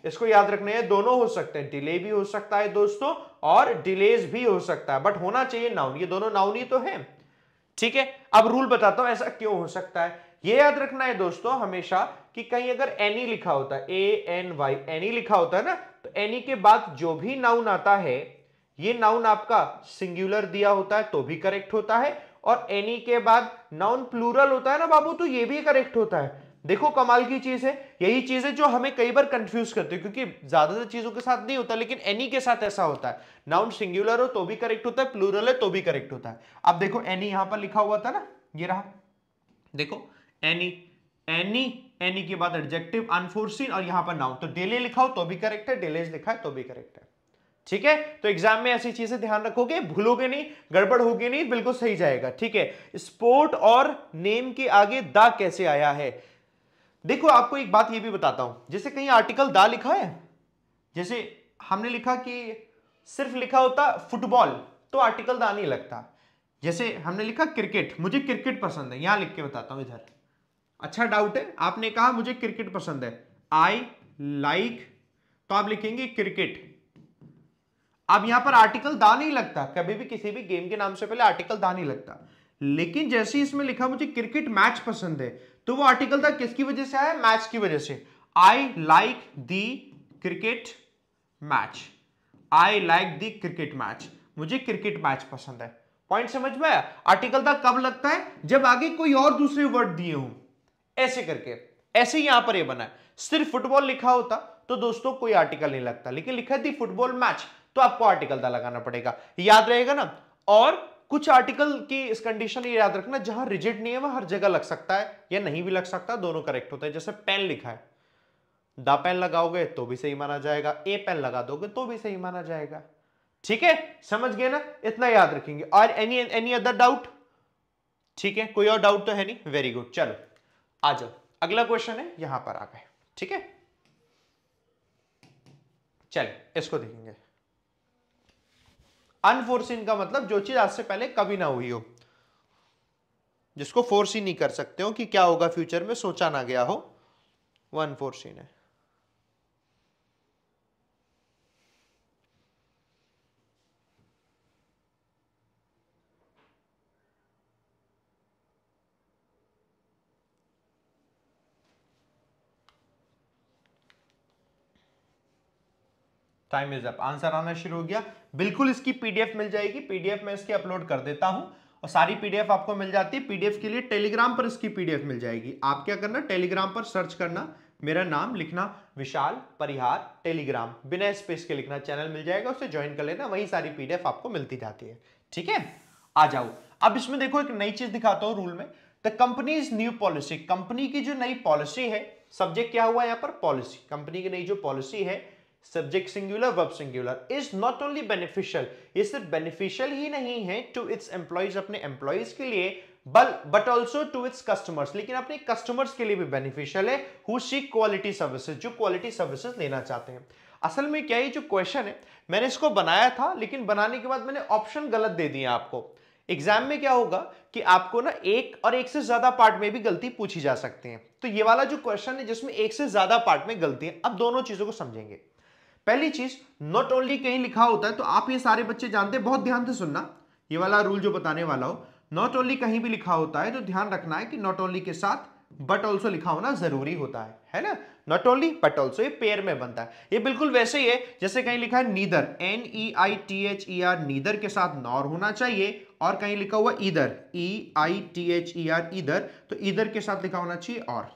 इसको याद रखना है दोनों हो सकते हैं डिले भी हो सकता है दोस्तों और डिलेज भी हो सकता है बट होना चाहिए नाउन ये दोनों नाउन ही तो है ठीक है अब रूल बताता हूं ऐसा क्यों हो सकता है ये याद रखना है दोस्तों हमेशा कि कहीं अगर एनी लिखा होता है ए एन वाई एनी लिखा होता है ना तो एनी के बाद जो भी नाउन आता है ये नाउन आपका सिंगुलर दिया होता है तो भी करेक्ट होता है और एनी के बाद नाउन प्लूरल होता है ना बाबू तो ये भी करेक्ट होता है देखो कमाल की चीज है यही चीज है जो हमें कई बार कंफ्यूज करते हैं क्योंकि ज्यादातर चीजों के साथ नहीं होता लेकिन एनी के साथ ऐसा होता है नाउन सिंगुलर हो तो भी करेक्ट होता है प्लूरल है तो भी करेक्ट होता है अब देखो एनी यहां पर लिखा हुआ था ना ये रहा देखो एनी एनी एनी के बाद एडजेक्टिव अनफोर्सिन और यहां पर नाउन तो डेले लिखा हो तो भी करेक्ट है डेलेज लिखा है तो भी करेक्ट है ठीक है तो एग्जाम में ऐसी चीजें ध्यान रखोगे भूलोगे नहीं गड़बड़ होगी नहीं बिल्कुल सही जाएगा ठीक है स्पोर्ट और नेम के आगे द कैसे आया है देखो आपको एक बात ये भी बताता हूं जैसे कहीं आर्टिकल दा लिखा है जैसे हमने लिखा कि सिर्फ लिखा होता फुटबॉल तो आर्टिकल दा नहीं लगता जैसे हमने लिखा क्रिकेट मुझे क्रिकेट पसंद है यहां लिख के बताता हूं इधर अच्छा डाउट है आपने कहा मुझे क्रिकेट पसंद है आई लाइक like, तो आप लिखेंगे क्रिकेट अब यहां पर आर्टिकल दा नहीं लगता कभी भी किसी भी गेम के नाम से पहले आर्टिकल दा नहीं लगता लेकिन जैसे इसमें लिखा मुझे क्रिकेट मैच पसंद है तो वो आर्टिकल था किसकी वजह से आया मैच की वजह से I like the cricket match I like the cricket match मुझे क्रिकेट मैच पसंद है पॉइंट समझ में आया आर्टिकल था कब लगता है जब आगे कोई और दूसरे वर्ड दिए हूं ऐसे करके ऐसे यहां पर ये बना है सिर्फ फुटबॉल लिखा होता तो दोस्तों कोई आर्टिकल नहीं लगता लेकिन लिखा थी फुटबॉल मैच तो आपको आर्टिकल दा लगाना पड़ेगा याद रहेगा ना और कुछ आर्टिकल की इस कंडीशन ये याद रखना जहां रिजिड नहीं है वह हर जगह लग सकता है या नहीं भी लग सकता दोनों करेक्ट होता है जैसे पेन लिखा है द पेन लगाओगे तो भी सही माना जाएगा ए पेन लगा दोगे तो भी सही माना जाएगा ठीक है समझ गए ना इतना याद रखेंगे और एनी एनी अदर डाउट ठीक है कोई और डाउट तो है नहीं वेरी गुड चलो आ जाओ अगला क्वेश्चन है यहां पर आ गए ठीक है चल इसको देखेंगे अनफोर्सिन का मतलब जो चीज आज से पहले कभी ना हुई हो जिसको फोर्स ही नहीं कर सकते हो कि क्या होगा फ्यूचर में सोचा ना गया हो वो अनफोर्सिन है टाइम इज अप आंसर आना शुरू हो गया बिल्कुल इसकी पीडीएफ मिल जाएगी पीडीएफ मैं इसकी अपलोड कर देता हूं और सारी पीडीएफ आपको मिल जाती है पीडीएफ के लिए टेलीग्राम पर इसकी पीडीएफ मिल जाएगी आप क्या करना टेलीग्राम पर सर्च करना मेरा नाम लिखना विशाल परिहार टेलीग्राम बिना स्पेस के लिखना चैनल मिल जाएगा उसे ज्वाइन कर लेना वही सारी पीडीएफ आपको मिलती जाती है ठीक है आ जाओ अब इसमें देखो एक नई चीज दिखाता हूं रूल में the company's new policy company की जो नई पॉलिसी है सब्जेक्ट क्या हुआ यहाँ पर पॉलिसी कंपनी की नई जो पॉलिसी है subject singular verb singular is not only beneficial ये सिर्फ बेनिफिशियल ही नहीं है टू इट्स एम्प्लॉयज अपने एम्प्लॉयज के लिए बल but also to its customers लेकिन अपने कस्टमर्स के लिए भी बेनिफिशियल है हु सीक क्वालिटी सर्विसेज जो क्वालिटी सर्विसेज लेना चाहते हैं असल में क्या ये जो क्वेश्चन है मैंने इसको बनाया था लेकिन बनाने के बाद मैंने ऑप्शन गलत दे दिया आपको एग्जाम में क्या होगा कि आपको ना एक और एक से ज्यादा पार्ट में भी गलती पूछी जा सकती है तो ये वाला जो क्वेश्चन है जिसमें एक से ज्यादा पार्ट में गलती है अब दोनों चीजों को समझेंगे पहली चीज नॉट ओनली कहीं लिखा होता है तो आप ये सारे बच्चे जानते हैं बहुत ध्यान से सुनना ये वाला रूल जो बताने वाला हो नॉट ओनली कहीं भी लिखा होता है तो ध्यान रखना है कि नॉट ओनली के साथ बट ऑल्सो लिखा होना जरूरी होता है है ना नॉट ओनली बट ऑल्सो ये पेयर में बनता है ये बिल्कुल वैसे ही है जैसे कहीं लिखा है neither N E I T H E R neither के साथ नॉर होना चाहिए और कहीं लिखा हुआ either E I T H E R either तो इधर के साथ लिखा होना चाहिए और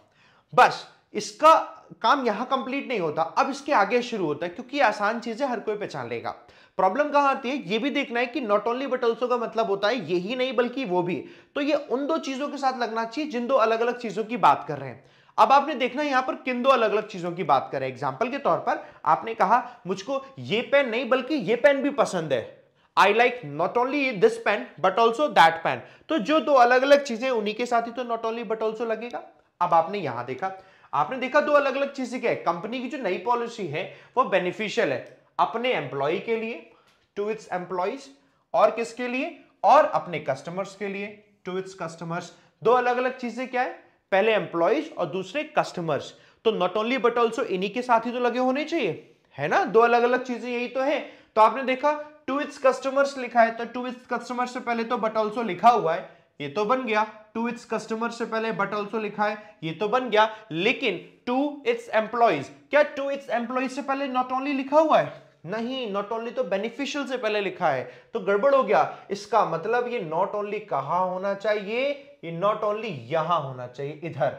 बस इसका काम यहां कंप्लीट नहीं होता अब इसके आगे शुरू होता है क्योंकि आसान चीजें हर कोई पहचान लेगा प्रॉब्लम कहां आती है ये भी देखना है कि नॉट ओनली बट ऑल्सो का मतलब होता है यही नहीं बल्कि वो भी तो ये उन दो चीजों के साथ लगना चाहिए जिन दो अलग अलग चीजों की बात कर रहे हैं अब आपने देखना यहां पर किन दो अलग अलग चीजों की बात करें एग्जाम्पल के तौर पर आपने कहा मुझको ये पेन नहीं बल्कि ये पेन भी पसंद है I like not only this pen but also that pen. तो जो दो अलग अलग चीजें उन्हीं के साथ ही तो not only but also लगेगा अब आपने यहां देखा आपने देखा दो अलग अलग चीजें क्या है कंपनी की जो नई पॉलिसी है वो बेनिफिशियल है अपने एम्प्लॉय के लिए टू इट्स एम्प्लॉयज और किसके लिए और अपने कस्टमर्स के लिए टू इट्स कस्टमर्स दो अलग अलग चीजें क्या है पहले एम्प्लॉयज और दूसरे कस्टमर्स तो नॉट ओनली बट ऑल्सो इन्हीं के साथ ही तो लगे होने चाहिए है ना दो अलग अलग चीजें यही तो है तो आपने देखा टू इट्स कस्टमर्स लिखा है तो टू इट्स कस्टमर से पहले तो बट ऑल्सो लिखा हुआ है ये तो बन गया टू इट्स कस्टमर से पहले बट ऑल्सो लिखा है ये तो बन गया लेकिन टू इट्स एम्प्लॉयज क्या टू इट्स एम्प्लॉयज से पहले नॉट ओनली लिखा हुआ है नहीं नॉट ओनली तो बेनिफिशियल से पहले लिखा है तो गड़बड़ हो गया इसका मतलब ये नॉट ओनली कहा होना चाहिए ये नॉट ओनली यहां होना चाहिए इधर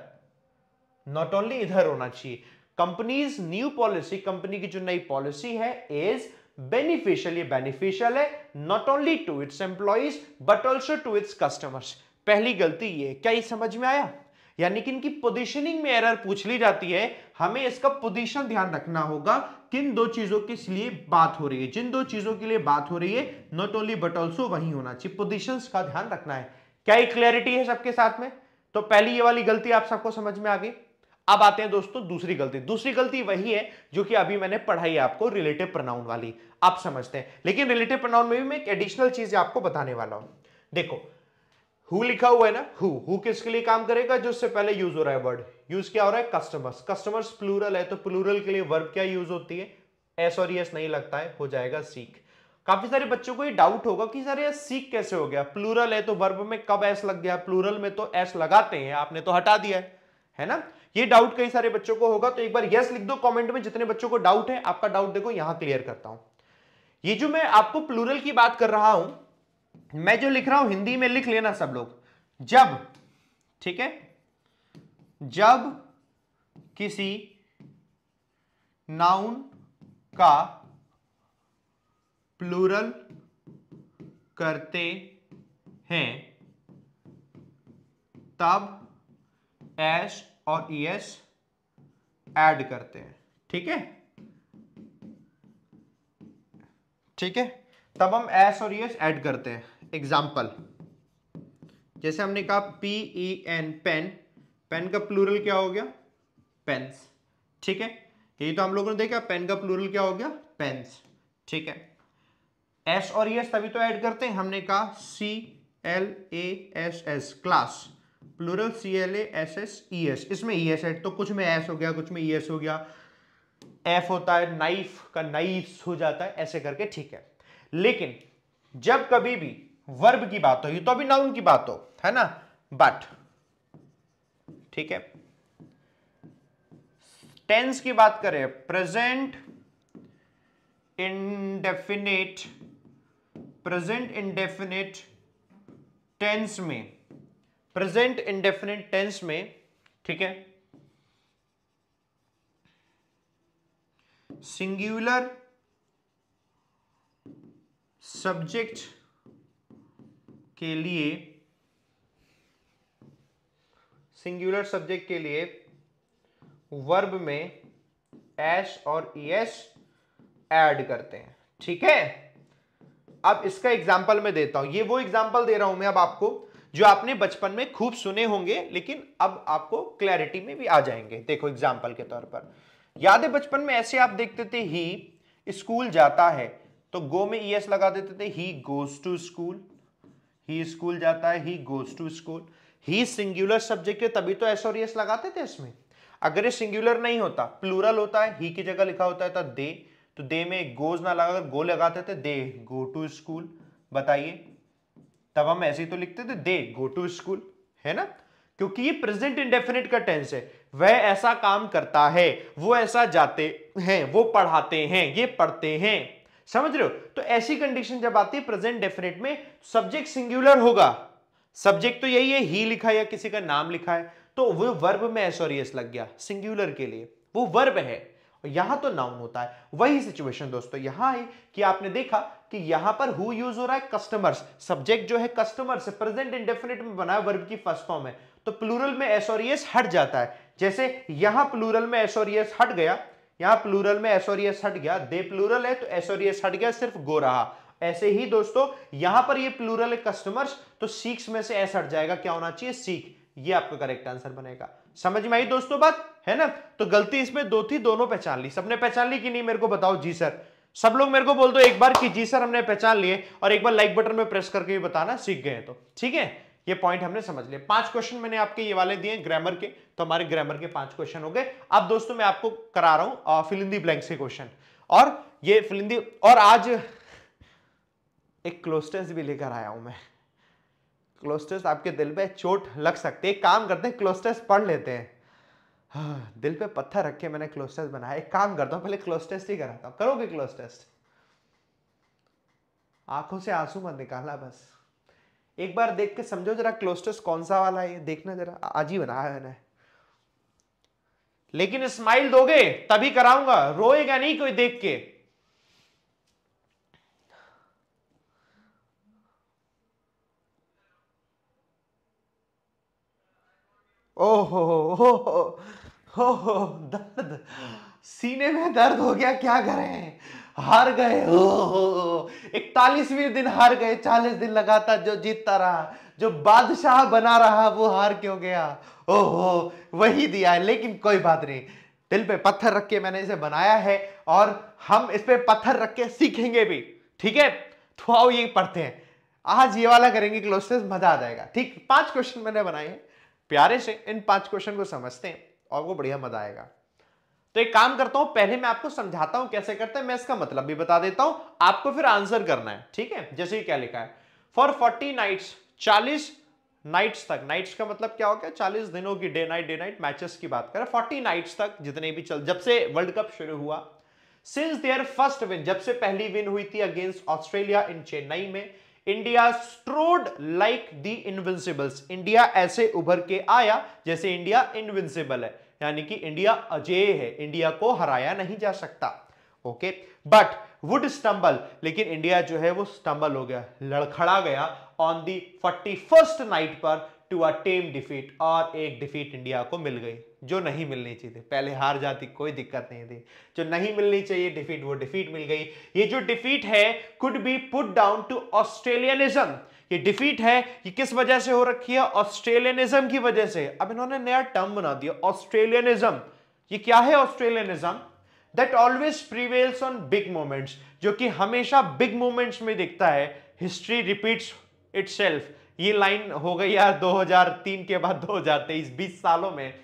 नॉट ओनली इधर होना चाहिए कंपनीज न्यू पॉलिसी कंपनी की जो नई पॉलिसी है इज बेनिफिशियल ये बेनिफिशियल है not only to its employees but also to its customers पहली गलती ये क्या ये समझ में आया यानी कि इनकी पोजीशनिंग में एरर पूछ ली जाती है हमें इसका पोजीशन ध्यान रखना होगा किन दो चीजों के लिए बात हो रही है जिन दो चीजों के लिए बात हो रही है नॉट ओनली बट ऑल्सो वही होना चाहिए पोजिशन का ध्यान रखना है क्या ये क्लैरिटी है सबके साथ में तो पहली ये वाली गलती आप सबको समझ में आ गई अब आते हैं दोस्तों दूसरी गलती दूसरी गलती वही है जो कि अभी मैंने पढ़ाई आपको रिलेटिव प्रनाउन वाली आप समझते हैं लेकिन रिलेटिव प्रनाउन में भी मैं एक एडिशनल चीज आपको बताने वाला हूं देखो हु लिखा हुआ है ना हु हु किसके लिए काम करेगा जो उससे पहले यूज हो रहा है वर्ड यूज क्या हो रहा है कस्टमर्स कस्टमर्स प्लूरल है तो प्लूरल के लिए वर्ब क्या यूज होती है एस और यस e नहीं लगता है हो जाएगा सीख काफी सारे बच्चों को ये डाउट होगा कि सर ये सीख कैसे हो गया प्लूरल है तो वर्ब में कब एस लग गया प्लूरल में तो एस लगाते हैं आपने तो हटा दिया है है ना ये डाउट कई सारे बच्चों को होगा तो एक बार यस लिख दो कमेंट में जितने बच्चों को डाउट है आपका डाउट देखो यहां क्लियर करता हूं ये जो मैं आपको प्लूरल की बात कर रहा हूं मैं जो लिख रहा हूं हिंदी में लिख लेना सब लोग जब ठीक है जब किसी नाउन का प्लूरल करते हैं तब एश और ई एस एड करते हैं ठीक है ठीक है तब हम एस और ई एस एड करते हैं एग्जाम्पल जैसे हमने कहा P E N pen pen का प्लूरल क्या हो गया पेन्स ठीक है यही तो हम लोगों ने देखा पेन का प्लूरल क्या हो गया पेन्स ठीक है एस और एस e तभी तो ऐड करते हैं हमने कहा C L A S S class plural C L A S S E S E S add तो कुछ में एस हो गया कुछ में ई एस हो गया एफ होता है नाइफ का नाइफ हो जाता है ऐसे करके ठीक है लेकिन जब कभी भी वर्ब की बात हो ये तो अभी नाउन की बात हो है ना बट ठीक है टेंस की बात करें present indefinite present indefinite tense में प्रेजेंट इंडेफिनिट टेंस में ठीक है सिंग्यूलर सब्जेक्ट के लिए सिंग्यूलर सब्जेक्ट के लिए वर्ब में एस और ई एस ऐड करते हैं ठीक है अब इसका एग्जाम्पल मैं देता हूं ये वो एग्जाम्पल दे रहा हूं मैं अब आपको जो आपने बचपन में खूब सुने होंगे लेकिन अब आपको क्लैरिटी में भी आ जाएंगे देखो एग्जाम्पल के तौर पर याद है बचपन में ऐसे आप देखते थे ही स्कूल जाता है तो गो में ई एस लगा देते थे he goes to school he school जाता है he goes to school he singular subject है तभी तो एस और एस लगाते थे इसमें अगर ये सिंगुलर नहीं होता प्लूरल होता है ही की जगह लिखा होता है था तो दे तो दे में गोज ना लगाकर गो लगाते थे दे गो टू स्कूल बताइए तब हम ऐसे ही तो लिखते थे दे गो टू स्कूल है ना क्योंकि ये प्रेजेंट इंडेफिनिट का टेंस है वह ऐसा काम करता है वो ऐसा जाते हैं वो पढ़ाते हैं ये पढ़ते हैं समझ रहे हो तो ऐसी कंडीशन जब आती है प्रेजेंट डेफिनेट में सब्जेक्ट सिंगुलर होगा सब्जेक्ट तो यही है ही लिखा है या किसी का नाम लिखा है तो वो वर्ब में एसोरियस लग गया सिंगुलर के लिए वो वर्ब है और यहां तो नाउन होता है वही सिचुएशन दोस्तों यहां है कि आपने देखा कि यहां पर हु यूज हो रहा है कस्टमर्स सब्जेक्ट जो है कस्टमर्स प्रेजेंट इंडेफिनेट में बना है वर्ब की फर्स्ट फॉर्म है तो प्लूरल में एस और एस हट जाता है जैसे यहां प्लूरल में एस और एस हट गया यहां प्लूरल में एस और एस हट गया दे प्लूरल है तो एस और एस हट गया सिर्फ गो रहा ऐसे ही दोस्तों यहां पर ये प्लूरल है कस्टमर्स तो सीक्स में से एस हट जाएगा क्या होना चाहिए सीख ये आपका करेक्ट आंसर बनेगा समझ में आई दोस्तों बात है ना तो गलती इसमें दो थी दोनों पहचान ली सबने पहचान ली कि नहीं मेरे को बताओ जी सर सब लोग मेरे को बोल दो एक बार कि जी सर हमने पहचान लिए और एक बार लाइक बटन में प्रेस करके भी बताना सीख गए तो ठीक है ये पॉइंट हमने समझ लिया पांच क्वेश्चन मैंने आपके ये वाले दिए ग्रामर के तो हमारे ग्रामर के पांच क्वेश्चन हो गए अब दोस्तों मैं आपको करा रहा हूं फिलिंदी ब्लैंक से क्वेश्चन और ये फिलिंदी और आज एक क्लोस्टेंस भी लेकर आया हूं मैं क्लोस्टर्स आपके दिल पे चोट लग सकती है काम करते हैं क्लोस्टर्स पढ़ लेते हैं हाँ, दिल पे पत्थर रख के मैंने क्लोस्टर्स बनाया एक काम करता हूँ पहले क्लोज ही कराता हूँ करोगे क्लोज आंखों से आंसू मत निकालना बस एक बार देख के समझो जरा क्लोज कौन सा वाला है देखना जरा आज ही बनाया मैंने लेकिन स्माइल दोगे तभी कराऊंगा रोएगा नहीं कोई देख के ओहो दर्द सीने में दर्द हो गया क्या करें हार गए इकतालीसवीं दिन हार गए चालीस दिन लगातार जो जीतता रहा जो बादशाह बना रहा वो हार क्यों गया ओहो वही दिया है लेकिन कोई बात नहीं दिल पे पत्थर रख के मैंने इसे बनाया है और हम इस पे पत्थर रख के सीखेंगे भी ठीक है थोड़ा तो ये पढ़ते हैं आज ये वाला करेंगे क्लोजेस मजा आ जाएगा ठीक पांच क्वेश्चन मैंने बनाए हैं प्यारे से इन पांच क्वेश्चन को समझते हैं और वो बढ़िया मजा आएगा तो एक काम करता हूं पहले मैं आपको समझाता हूं कैसे करते हैं मैं इसका मतलब भी बता देता हूं आपको फिर आंसर करना है ठीक है जैसे ही क्या लिखा है फॉर फोर्टी नाइट्स चालीस नाइट्स तक नाइट्स का मतलब क्या हो गया चालीस दिनों की day night day night matches की बात करें फोर्टी नाइट्स तक जितने भी चल जब से वर्ल्ड कप शुरू हुआ सिंस देयर फर्स्ट विन जब से पहली विन हुई थी अगेंस्ट ऑस्ट्रेलिया इन चेन्नई में India strode like the invincibles India ऐसे उभर के आया जैसे इंडिया इनविंसिबल है यानी कि इंडिया अजय है इंडिया को हराया नहीं जा सकता ओके बट वुड स्टम्बल लेकिन इंडिया जो है वो स्टम्बल हो गया लड़खड़ा गया ऑन दी फर्स्ट नाइट पर टू टेम डिफीट और एक डिफीट इंडिया को मिल गई जो नहीं मिलनी चाहिए पहले हार जाती कोई दिक्कत नहीं थी जो नहीं मिलनी चाहिए डिफीट वो डिफीट मिल गई ये जो डिफीट है could be put down to Australianism ये डिफीट है ये किस वजह से हो रखी है ऑस्ट्रेलियनिज्म की वजह से अब इन्होंने नया टर्म बना दिया ऑस्ट्रेलियनिज्म ये क्या है Australianism that always prevails on big moments जो कि हमेशा बिग मोमेंट्स में दिखता है हिस्ट्री रिपीट्स इट ये लाइन हो गई यार 2003 के बाद 2023 20 सालों में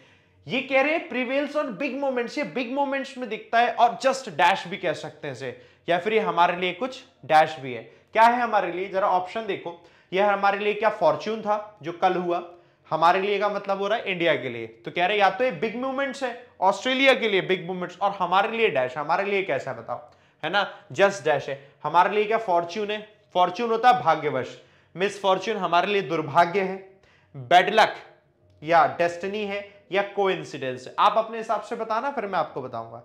ये कह रहे हैं प्रिवेल्स ऑन बिग मोमेंट्स ये बिग मोमेंट्स में दिखता है और जस्ट डैश भी कह सकते हैं इसे या फिर ये हमारे लिए कुछ डैश भी है क्या है हमारे लिए जरा ऑप्शन देखो ये हमारे लिए क्या फॉर्च्यून था जो कल हुआ हमारे लिए का मतलब हो रहा है इंडिया के लिए तो कह रहे या तो ये बिग मूवमेंट्स है ऑस्ट्रेलिया के लिए बिग मूवमेंट्स और हमारे लिए डैश हमारे लिए कैसा है बताओ है ना जस्ट डैश है हमारे लिए क्या फॉर्च्यून है फॉर्च्यून होता है भाग्यवश मिस फॉर्च्यून हमारे लिए दुर्भाग्य है बेडलक या डेस्टनी है या को है आप अपने हिसाब से बताना फिर मैं आपको बताऊंगा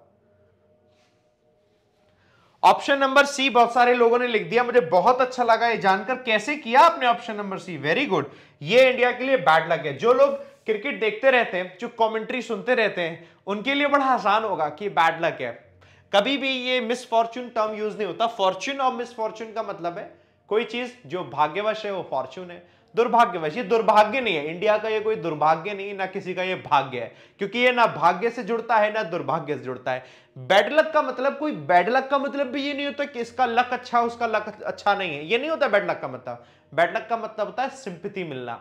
ऑप्शन नंबर सी बहुत सारे लोगों ने लिख दिया मुझे बहुत अच्छा लगा ये जानकर कैसे किया आपने option number C very good ये इंडिया के लिए बैड लग गया जो लोग क्रिकेट देखते रहते हैं जो कमेंट्री सुनते रहते हैं उनके लिए बड़ा आसान होगा कि बैड लक है कभी भी ये मिसफॉर्चून टर्म यूज नहीं होता फॉर्चून और मिसफॉर्चून का मतलब है कोई चीज जो भाग्यवश है वो फॉर्चून है दुर्भाग्यवश ये दुर्भाग्य नहीं है इंडिया का ये कोई दुर्भाग्य नहीं ना किसी का ये भाग्य है क्योंकि ये ना भाग्य से जुड़ता है ना दुर्भाग्य से जुड़ता है बैडलक का मतलब कोई बैडलक का मतलब भी ये नहीं होता कि इसका लक अच्छा उसका लक अच्छा नहीं है ये नहीं होता बैडलक का मतलब बैडलक का मतलब होता है सिंपथी मिलना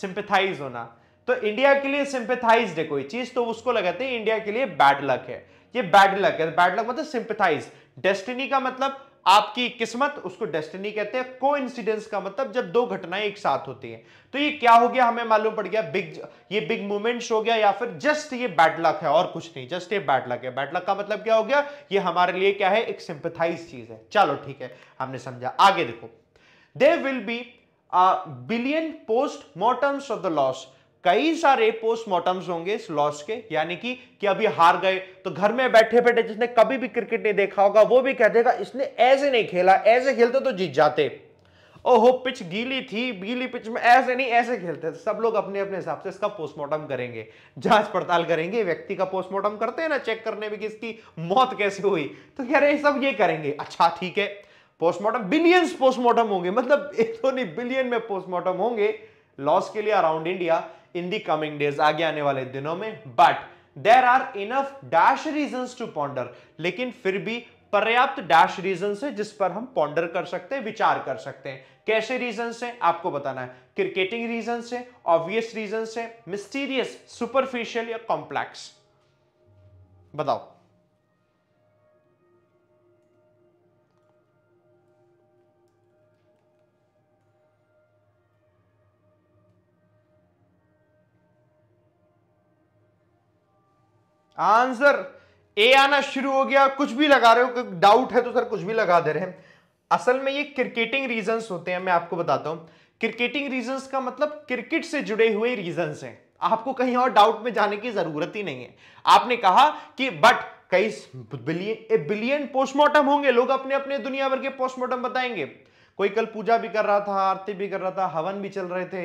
सिंपथाइज होना तो इंडिया के लिए सिंपथाइज है कोई चीज तो उसको लगाते हैं इंडिया के लिए बैडलक है ये बैडलक है बैडलक तो मतलब सिंपथाइज डेस्टिनी का मतलब आपकी किस्मत उसको डेस्टिनी कहते हैं को इंसिडेंस का मतलब जब दो घटनाएं एक साथ होती हैं तो ये क्या हो गया हमें मालूम पड़ गया बिग ये बिग मूवमेंट्स हो गया या फिर जस्ट ये बैड लक है और कुछ नहीं जस्ट ये लक है बैड लक का मतलब क्या हो गया ये हमारे लिए क्या है एक सिंपथाइज चीज है चलो ठीक है हमने समझा आगे देखो they will be billion post mortems of the loss कई सारे पोस्टमार्टम्स होंगे इस लॉस के यानी कि कि अभी हार गए तो घर में बैठे बैठे जिसने कभी भी क्रिकेट नहीं देखा होगा वो भी कह देगा इसने ऐसे नहीं खेला ऐसे खेलते तो जीत जाते ओहो पिच गीली थी गीली पिच में ऐसे नहीं ऐसे खेलते थे सब लोग अपने अपने हिसाब से इसका पोस्टमार्टम करेंगे जांच पड़ताल करेंगे व्यक्ति का पोस्टमार्टम करते हैं ना चेक करने में कि इसकी मौत कैसे हुई तो कह रहे हैं सब ये करेंगे अच्छा ठीक है पोस्टमार्टम बिलियंस पोस्टमार्टम होंगे मतलब एक तो नहीं बिलियन में पोस्टमार्टम होंगे लॉस के लिए around India in the coming days आगे आने वाले दिनों में but there are enough dash reason to ponder लेकिन फिर भी पर्याप्त डैश रीजन है जिस पर हम पॉन्डर कर सकते हैं विचार कर सकते हैं कैसे रीजन है आपको बताना है क्रिकेटिंग रीजन है ऑब्वियस रीजन है मिस्टीरियस सुपरफिशियल या कॉम्प्लेक्स बताओ आंसर ए आना शुरू हो गया कुछ भी लगा रहे हो डाउट है तो सर कुछ भी लगा दे रहे हैं असल में ये क्रिकेटिंग रीजंस होते हैं मैं आपको बताता हूं क्रिकेटिंग रीजंस का मतलब क्रिकेट से जुड़े हुए रीजंस हैं आपको कहीं और डाउट में जाने की जरूरत ही नहीं है आपने कहा कि बट कई बिलियन ए बिलियन पोस्टमार्टम होंगे लोग अपने अपने दुनिया भर के पोस्टमार्टम बताएंगे कोई कल पूजा भी कर रहा था आरती भी कर रहा था हवन भी चल रहे थे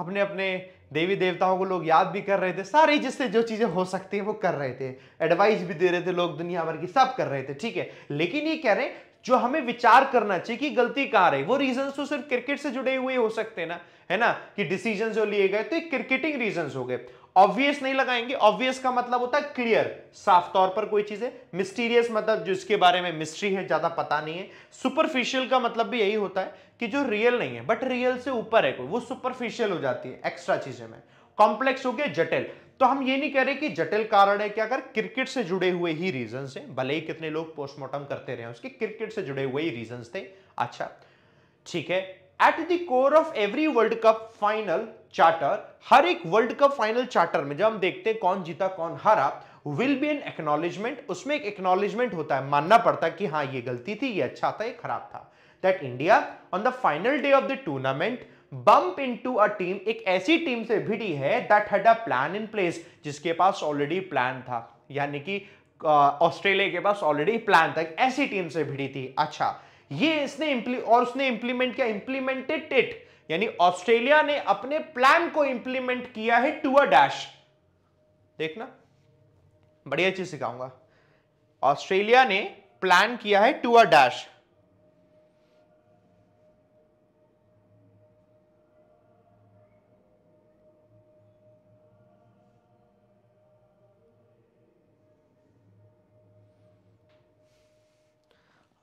अपने अपने देवी देवताओं को लोग याद भी कर रहे थे सारी जिससे जो चीज़ें हो सकती हैं वो कर रहे थे एडवाइस भी दे रहे थे लोग दुनिया भर की सब कर रहे थे ठीक है लेकिन ये कह रहे हैं जो हमें विचार करना चाहिए कि गलती कहाँ रही वो रीजन तो सिर्फ क्रिकेट से जुड़े हुए हो सकते हैं ना है ना कि डिसीजन जो लिए गए तो एक क्रिकेटिंग रीजन हो गए ऑब्वियस नहीं लगाएंगे ऑब्वियस का मतलब होता है क्लियर साफ तौर पर कोई चीज़ है मिस्टीरियस मतलब जिसके बारे में मिस्ट्री है ज्यादा पता नहीं है सुपरफिशियल का मतलब भी यही होता है कि जो रियल नहीं है बट रियल से ऊपर है कोई वो सुपरफिशियल हो जाती है एक्स्ट्रा चीजें में कॉम्प्लेक्स हो गया जटिल तो हम ये नहीं कह रहे कि जटिल कारण है क्या अगर क्रिकेट से जुड़े हुए ही रीजन है भले ही कितने लोग पोस्टमार्टम करते रहे उसके क्रिकेट से जुड़े हुए ही रीजन थे अच्छा ठीक है at the core of every World Cup final charter हर एक वर्ल्ड कप फाइनल चार्टर में जब हम देखते हैं कौन जीता कौन हारा विल बी एन एक्नोलेजमेंट उसमें एक एक्नॉलेजमेंट होता है मानना पड़ता है कि हाँ ये गलती थी ये अच्छा था ये खराब था that India on the final day of the tournament bump into a team एक ऐसी टीम से भिड़ी है that had a plan in place जिसके पास ऑलरेडी प्लान था यानी कि ऑस्ट्रेलिया के पास ऑलरेडी प्लान था ऐसी टीम से भिड़ी थी अच्छा ये इसने और उसने इंप्लीमेंट किया इंप्लीमेंटेड इट यानी ऑस्ट्रेलिया ने अपने प्लान को इंप्लीमेंट किया है टू अ डैश देखना बढ़िया चीज सिखाऊंगा ऑस्ट्रेलिया ने प्लान किया है टू अ डैश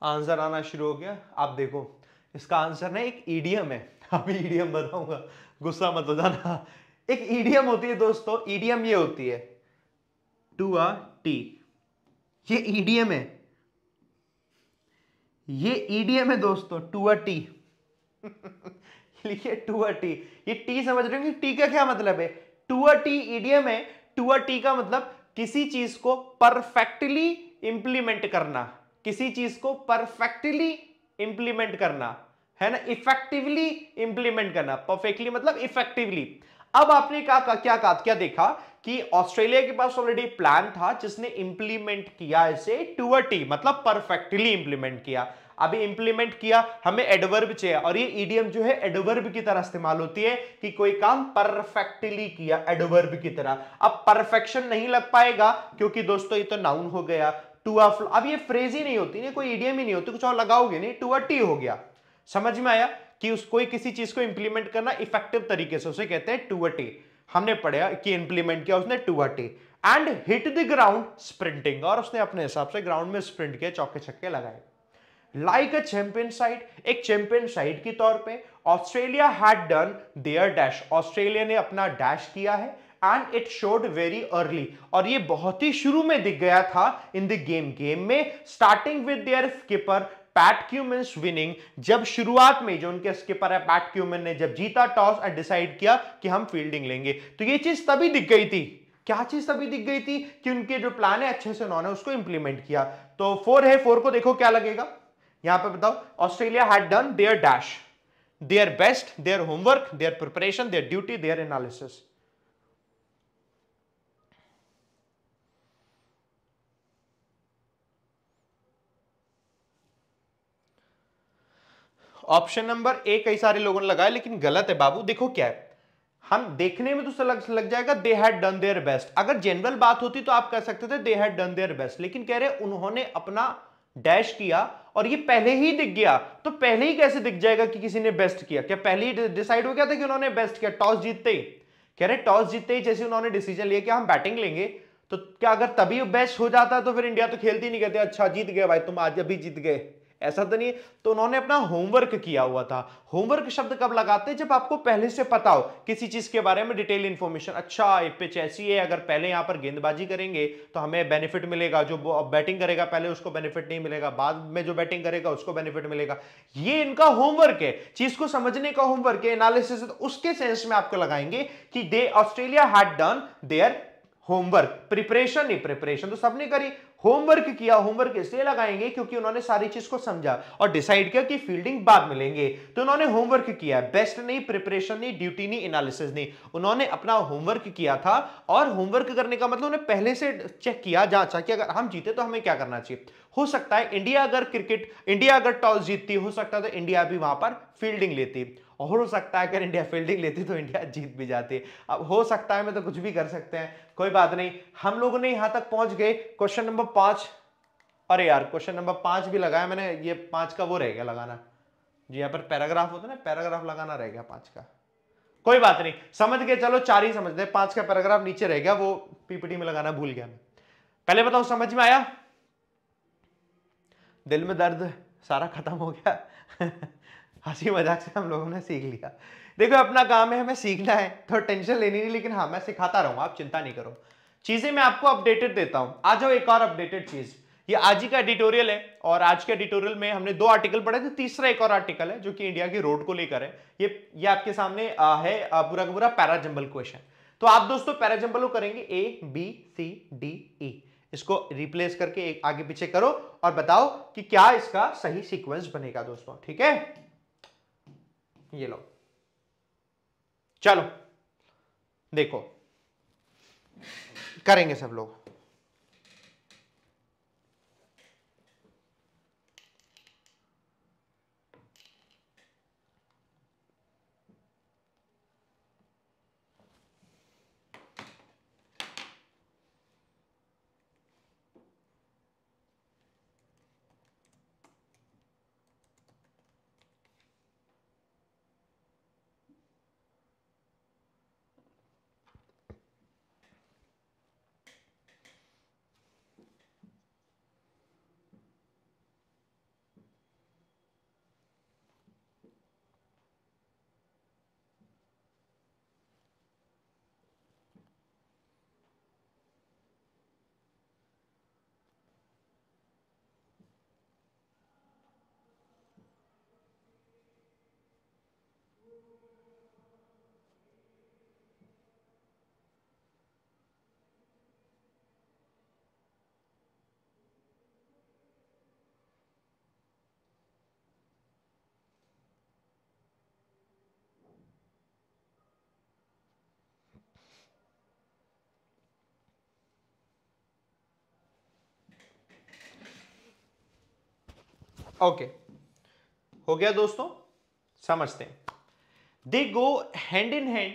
आंसर आना शुरू हो गया आप देखो इसका आंसर ना एक ईडीएम है अभी ईडीएम बताऊंगा गुस्सा मत हो जाना एक ईडीएम होती है दोस्तों ईडीएम ये होती है टू आ टी ये ईडीएम है ये ईडीएम है दोस्तों टू आ टी लिखिए टू आ टी ये टी समझ रहे कि टी का क्या मतलब है टू आ टी ईडीएम है टू आ टी का मतलब किसी चीज को परफेक्टली इंप्लीमेंट करना किसी चीज को परफेक्टली इंप्लीमेंट करना है ना इफेक्टिवली इंप्लीमेंट करना परफेक्टली मतलब इफेक्टिवली अब आपने कहा क्या क्या, क्या, क्या देखा कि ऑस्ट्रेलिया के पास ऑलरेडी प्लान था जिसने इंप्लीमेंट किया इसे टूअर्टी मतलब परफेक्टली इंप्लीमेंट किया अभी इंप्लीमेंट किया हमें एडवर्ब चाहिए और ये ईडीएम जो है एडवर्ब की तरह इस्तेमाल होती है कि कोई काम परफेक्टली किया एडवर्ब की तरह अब परफेक्शन नहीं लग पाएगा क्योंकि दोस्तों ये तो नाउन हो गया टू अ अब ये फ्रेज ही नहीं होती नहीं कोई ईडीएम ही नहीं होती कुछ और लगाओगे नहीं टू अ टी हो गया समझ में आया कि उस कोई किसी चीज को इंप्लीमेंट करना इफेक्टिव तरीके से उसे कहते हैं टू अ टी हमने पढ़ा कि इंप्लीमेंट किया उसने to a T and hit the ground sprinting और उसने अपने हिसाब से ग्राउंड में स्प्रिंट किया चौके छक्के लगाए लाइक अ चैंपियन साइड एक चैंपियन साइड के तौर पे Australia had done their dash Australia ने अपना डैश किया है and it showed very early और ये बहुत ही शुरू में दिख गया था इन द गेम गेम में starting with their skipper Pat Cummins winning जब शुरुआत में जो उनके स्किपर है पैट क्यूमिन ने जब जीता टॉस एंड डिसाइड किया कि हम फील्डिंग लेंगे तो ये चीज तभी दिख गई थी क्या चीज तभी दिख गई थी कि उनके जो प्लान है अच्छे से उन्होंने उसको इंप्लीमेंट किया तो फोर है फोर को देखो क्या लगेगा यहां पे बताओ Australia had done their dash their best their homework their preparation their duty their analysis option number A कई सारे लोगों ने लगाया लेकिन गलत है बाबू देखो क्या है हम देखने में तो लग, लग जाएगा they had done their best अगर जनरल बात होती तो आप कह सकते थे they had done their best लेकिन कह रहे उन्होंने अपना डैश किया और ये पहले ही दिख गया तो पहले ही कैसे दिख जाएगा कि किसी ने बेस्ट किया क्या पहले ही डिसाइड हो गया था कि उन्होंने बेस्ट किया टॉस जीतते ही कह रहे टॉस जीतते ही जैसे उन्होंने डिसीजन लिया कि हम बैटिंग लेंगे तो क्या अगर तभी बेस्ट हो जाता तो फिर इंडिया तो खेलती नहीं कहते अच्छा जीत गए भाई तुम आज अभी जीत गए ऐसा तो नहीं तो उन्होंने अपना होमवर्क किया हुआ था होमवर्क शब्द कब लगाते हैं जब आपको पहले से पता हो किसी चीज के बारे में डिटेल इंफॉर्मेशन अच्छा पिच ऐसी है अगर पहले यहां पर गेंदबाजी करेंगे तो हमें बेनिफिट मिलेगा जो बैटिंग करेगा पहले उसको बेनिफिट नहीं मिलेगा बाद में जो बैटिंग करेगा उसको बेनिफिट मिलेगा ये इनका होमवर्क है चीज को समझने का होमवर्क है एनालिसिस तो उसके सेंस में आपको लगाएंगे कि they Australia had done their homework preparation ही प्रिपरेशन तो सबने करी होमवर्क किया होमवर्क इसलिए लगाएंगे क्योंकि उन्होंने सारी चीज को समझा और डिसाइड किया कि फील्डिंग बाद में लेंगे तो उन्होंने होमवर्क किया बेस्ट नहीं प्रिपरेशन नहीं ड्यूटी नहीं एनालिसिस नहीं उन्होंने अपना होमवर्क किया था और होमवर्क करने का मतलब उन्हें पहले से चेक किया जांचा कि अगर हम जीते तो हमें क्या करना चाहिए हो सकता है इंडिया अगर क्रिकेट इंडिया अगर टॉस जीतती हो सकता है तो इंडिया भी वहां पर फील्डिंग लेती और हो सकता है अगर इंडिया फील्डिंग लेती तो इंडिया जीत भी जाती अब हो सकता है मैं तो कुछ भी कर सकते हैं कोई बात नहीं हम लोगों ने यहां तक पहुंच गए क्वेश्चन नंबर पांच अरे यार क्वेश्चन नंबर पांच भी लगाया मैंने ये पांच का वो रहेगा लगाना जी यहाँ पर पैराग्राफ होता है ना पैराग्राफ लगाना रहेगा पांच का कोई बात नहीं समझ गए चलो चार ही समझ दे पांच का पैराग्राफ नीचे रह गया वो पीपीटी में लगाना भूल गया मैं पहले बताओ समझ में आया दिल में दर्द सारा खत्म हो गया हंसी मजाक से हम लोगों ने सीख लिया देखो अपना काम है हमें सीखना है तो टेंशन लेनी नहीं लेकिन हाँ मैं सिखाता रहूँ आप चिंता नहीं करो चीज़ें मैं आपको अपडेटेड देता हूँ आ जाओ एक और अपडेटेड चीज़ ये आज ही का एडिटोरियल है और आज के एडिटोरियल में हमने दो आर्टिकल पढ़े थे तीसरा एक और आर्टिकल है जो कि इंडिया की रोड को लेकर है ये ये आपके सामने आ, है पूरा का पूरा पैराजंबल क्वेश्चन तो आप दोस्तों पैराजंबल करेंगे A B C D E इसको रिप्लेस करके एक आगे पीछे करो और बताओ कि क्या इसका सही सिक्वेंस बनेगा दोस्तों ठीक है ये लो चलो देखो करेंगे सब लोग ओके okay. हो गया दोस्तों समझते हैं they go hand in hand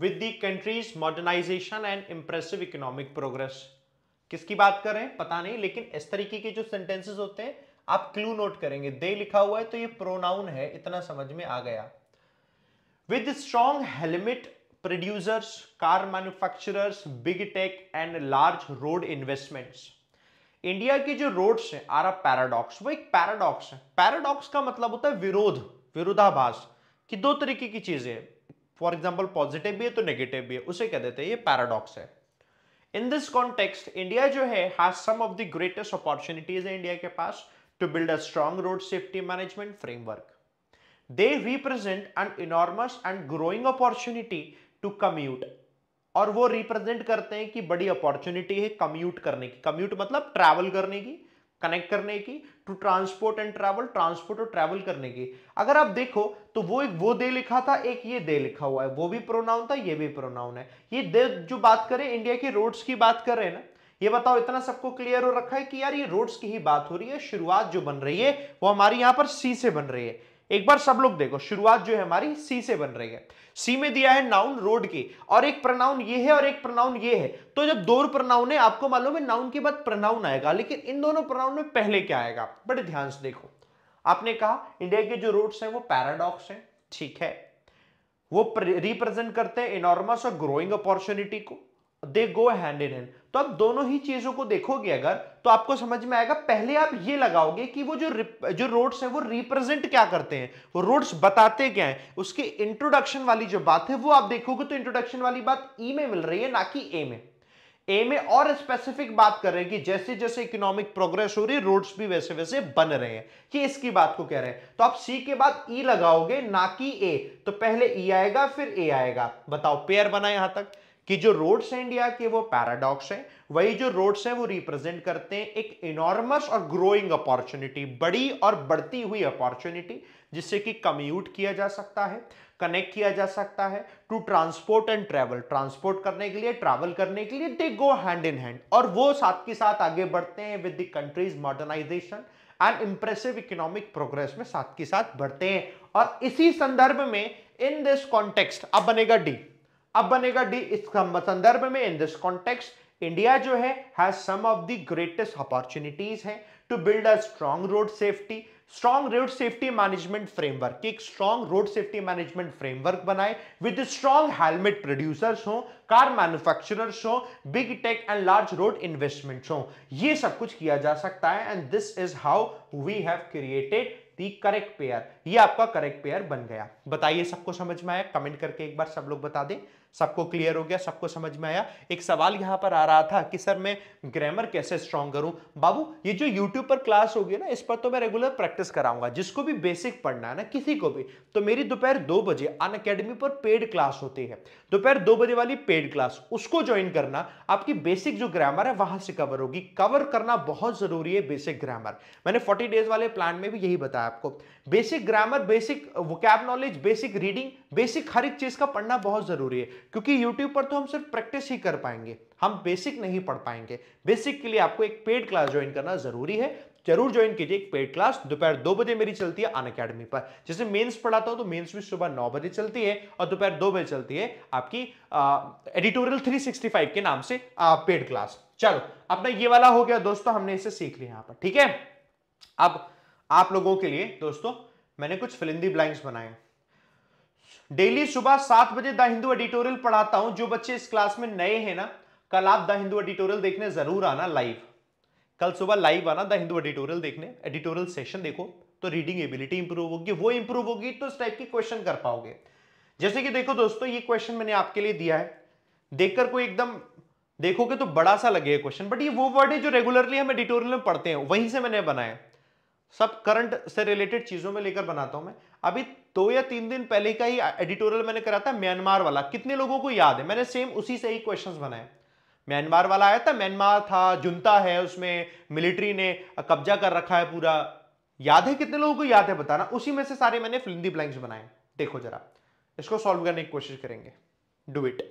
with the country's modernisation and impressive economic progress किसकी बात कर रहे हैं पता नहीं लेकिन इस तरीके के जो सेंटेंसेस होते हैं आप क्लू नोट करेंगे दे लिखा हुआ है तो ये प्रोनाउन है इतना समझ में आ गया with strong helmet producers car manufacturers big tech and large road investments India के जो रोड्स हैं आर पैराडॉक्स वो एक पैराडॉक्स है पैराडॉक्स का मतलब होता है विरोध विरोधाभास कि दो तरीके की चीजें फॉर एग्जाम्पल पॉजिटिव भी है तो नेगेटिव भी है उसे कह देते हैं ये पैराडॉक्स है इन दिस कॉन्टेक्स्ट इंडिया जो है has some of the greatest opportunities है इंडिया के पास to build a strong road safety management framework they represent an enormous and growing opportunity to commute और वो रिप्रेजेंट करते हैं कि बड़ी अपॉर्चुनिटी है कम्यूट करने की कम्यूट मतलब ट्रैवल करने की कनेक्ट करने की to transport and travel transport और ट्रैवल करने की अगर आप देखो तो वो एक वो दे लिखा था एक ये दे लिखा हुआ है वो भी प्रोनाउन था ये भी प्रोनाउन है ये दे जो बात करें इंडिया के रोड्स की बात कर रहे हैं ना ये बताओ इतना सबको क्लियर हो रखा है कि यार ये रोड्स की ही बात हो रही है शुरुआत जो बन रही है वो हमारी यहाँ पर सी से बन रही है एक बार सब लोग देखो शुरुआत जो है हमारी सी से बन रही है सी में दिया है नाउन रोड की और एक प्रनाउन ये है और एक प्रनाउन ये है तो जब दो प्रनाउन है आपको मालूम है नाउन के बाद प्रनाउन आएगा लेकिन इन दोनों प्रनाउन में पहले क्या आएगा बड़े ध्यान से देखो आपने कहा इंडिया के जो रोड्स हैं वो पैराडॉक्स हैं ठीक है वो रिप्रेजेंट करते हैं इनॉर्मस और ग्रोइंग अपॉर्चुनिटी को दे गो हैंड इन हैंड तो आप दोनों ही चीजों को देखोगे अगर तो आपको समझ में आएगा पहले आप ये लगाओगे कि वो जो जो रोड्स हैं वो रिप्रेजेंट क्या करते हैं वो रोड्स बताते क्या हैं उसके इंट्रोडक्शन वाली जो बात है वो आप देखोगे तो इंट्रोडक्शन वाली बात ई e में मिल रही है ना कि ए में ए में और स्पेसिफिक बात कर रहे हैं कि जैसे जैसे इकोनॉमिक प्रोग्रेस हो रही है रोड्स भी वैसे वैसे बन रहे हैं कि इसकी बात को कह रहे हैं तो आप सी के बाद ई e लगाओगे ना कि ए तो पहले ई e आएगा फिर ए आएगा बताओ पेयर बना यहां तक कि जो रोड्स हैं इंडिया के वो पैराडॉक्स हैं वही जो रोड्स हैं वो रिप्रेजेंट करते हैं एक इनॉर्मस और ग्रोइंग अपॉर्चुनिटी बड़ी और बढ़ती हुई अपॉर्चुनिटी जिससे कि कम्यूट किया जा सकता है कनेक्ट किया जा सकता है to transport and travel transport करने के लिए ट्रैवल करने के लिए दे गो हैंड इन हैंड और वो साथ के साथ आगे बढ़ते हैं with the country's modernisation and impressive economic progress में साथ के साथ बढ़ते हैं और इसी संदर्भ में इन दिस कॉन्टेक्स्ट अब बनेगा डी अब बनेगा डी इस संदर्भ में इन दिस कॉन्टेक्स्ट इंडिया जो है has some of the greatest opportunities है to build a strong road safety strong road safety management framework एक strong road safety management framework बनाए विद स्ट्रॉन्ग हेलमेट प्रोड्यूसर्स हो कार मैन्युफैक्चरर्स हो big tech and large road investments हो ये सब कुछ किया जा सकता है and this is how we have created the correct pair ये आपका करेक्ट पेयर बन गया बताइए सबको समझ में आया कमेंट करके एक बार सब लोग बता दें सबको क्लियर हो गया सबको समझ में आया एक सवाल यहां पर आ रहा था कि सर मैं ग्रामर कैसे स्ट्रॉन्ग करूं बाबू ये जो यूट्यूब पर क्लास होगी ना इस पर तो मैं रेगुलर प्रैक्टिस कराऊंगा जिसको भी बेसिक पढ़ना है ना किसी को भी तो मेरी दोपहर दो बजे अन अकेडमी पर पेड क्लास होती है दोपहर दो बजे वाली पेड क्लास उसको ज्वाइन करना आपकी बेसिक जो ग्रामर है वहां से कवर होगी कवर करना बहुत जरूरी है बेसिक ग्रामर मैंने फोर्टी डेज वाले प्लान में भी यही बताया आपको basic grammar basic vocab knowledge basic reading basic हर एक चीज़ का पढ़ना बहुत ज़रूरी है क्योंकि यूट्यूब पर तो हम सिर्फ प्रैक्टिस ही कर पाएंगे हम बेसिक नहीं पढ़ पाएंगे बेसिक के लिए आपको एक पेड क्लास ज्वाइन करना ज़रूरी है जरूर ज्वाइन कीजिए एक पेड क्लास दोपहर दो बजे मेरी चलती है अन अकेडमी पर जैसे मेंस पढ़ाता हूं तो मेंस भी सुबह नौ बजे चलती है और दोपहर दो बजे चलती है आपकी एडिटोरियल 365 के नाम से पेड क्लास चलो अपना ये वाला हो गया दोस्तों हमने इसे सीख लिया यहां पर ठीक है अब आप लोगों के लिए दोस्तों मैंने कुछ फिलिंदी ब्लैंक्स बनाए हैं डेली सुबह सात बजे द हिंदू एडिटोरियल पढ़ाता हूं जो बच्चे इस क्लास में नए हैं ना कल आप द हिंदू एडिटोरियल देखने जरूर आना लाइव कल सुबह लाइव आना द हिंदू एडिटोरियल देखने एडिटोरियल सेशन देखो तो रीडिंग एबिलिटी इंप्रूव होगी वो इंप्रूव होगी तो इस टाइप की क्वेश्चन कर पाओगे जैसे कि देखो दोस्तों ये क्वेश्चन मैंने आपके लिए दिया है देखकर कोई एकदम देखोगे तो बड़ा सा लगेगा क्वेश्चन बट ये वो वर्ड है जो रेगुलरली हम एडिटोरियल में पढ़ते हैं वहीं से मैंने बनाया सब करंट से रिलेटेड चीजों में लेकर बनाता हूं मैं अभी दो या तीन दिन पहले का ही एडिटोरियल मैंने करा था म्यांमार वाला कितने लोगों को याद है मैंने सेम उसी से ही क्वेश्चन बनाए म्यांमार वाला आया था म्यांमार था जुनता है उसमें मिलिट्री ने कब्जा कर रखा है पूरा याद है कितने लोगों को याद है बताना उसी में से सारे मैंने फिल्म ब्लैंक्स बनाए देखो जरा इसको सॉल्व करने की कोशिश करेंगे डू इट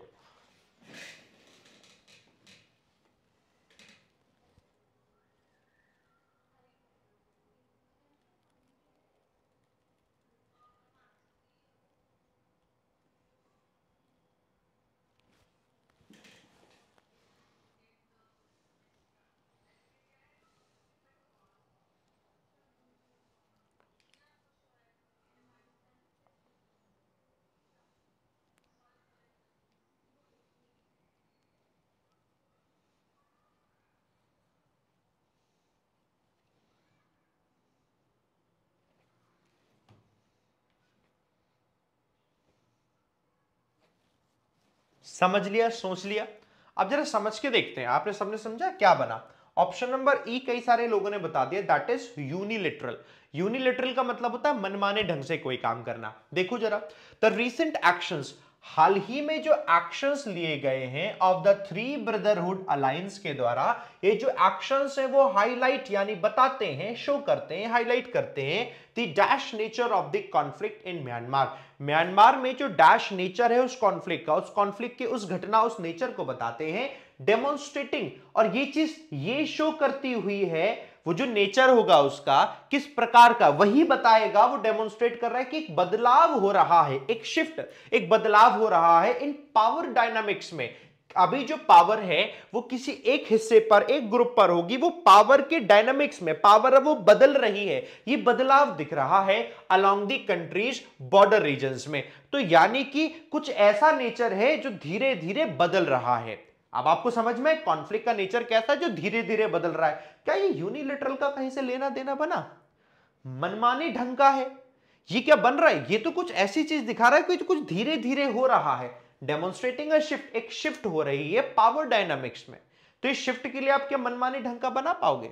समझ लिया सोच लिया अब जरा समझ के देखते हैं आपने सबने समझा क्या बना ऑप्शन नंबर ई कई सारे लोगों ने बता दिया दैट इज यूनिलिटरल यूनिलिटरल का मतलब होता है मनमाने ढंग से कोई काम करना देखो जरा द रीसेंट एक्शंस हाल ही में जो एक्शंस लिए गए हैं of the three brotherhood alliance के द्वारा ये जो एक्शंस है वो हाईलाइट यानी बताते हैं शो करते हैं हाईलाइट करते हैं the dash nature of the conflict in Myanmar Myanmar में जो डैश नेचर है उस कॉन्फ्लिक्ट का उस कॉन्फ्लिक्ट की उस घटना उस नेचर को बताते हैं डेमोन्स्ट्रेटिंग और ये चीज ये शो करती हुई है वो जो नेचर होगा उसका किस प्रकार का वही बताएगा वो डेमोन्स्ट्रेट कर रहा है कि एक बदलाव हो रहा है एक शिफ्ट एक बदलाव हो रहा है इन पावर डायनामिक्स में अभी जो पावर है वो किसी एक हिस्से पर एक ग्रुप पर होगी वो पावर के डायनामिक्स में पावर वो बदल रही है ये बदलाव दिख रहा है along the country's border region में तो यानी कि कुछ ऐसा नेचर है जो धीरे धीरे बदल रहा है अब आपको समझ में कॉन्फ्लिक्ट का नेचर कैसा है जो धीरे धीरे बदल रहा है क्या ये यूनिलिटरल का कहीं से लेना देना बना मनमानी ढंग का है ये क्या बन रहा है ये तो कुछ ऐसी चीज दिखा रहा है कि कुछ धीरे धीरे हो रहा है डेमोन्स्ट्रेटिंग शिफ्ट एक शिफ्ट हो रही है पावर डायनामिक्स में तो इस शिफ्ट के लिए आप क्या मनमानी ढंग का बना पाओगे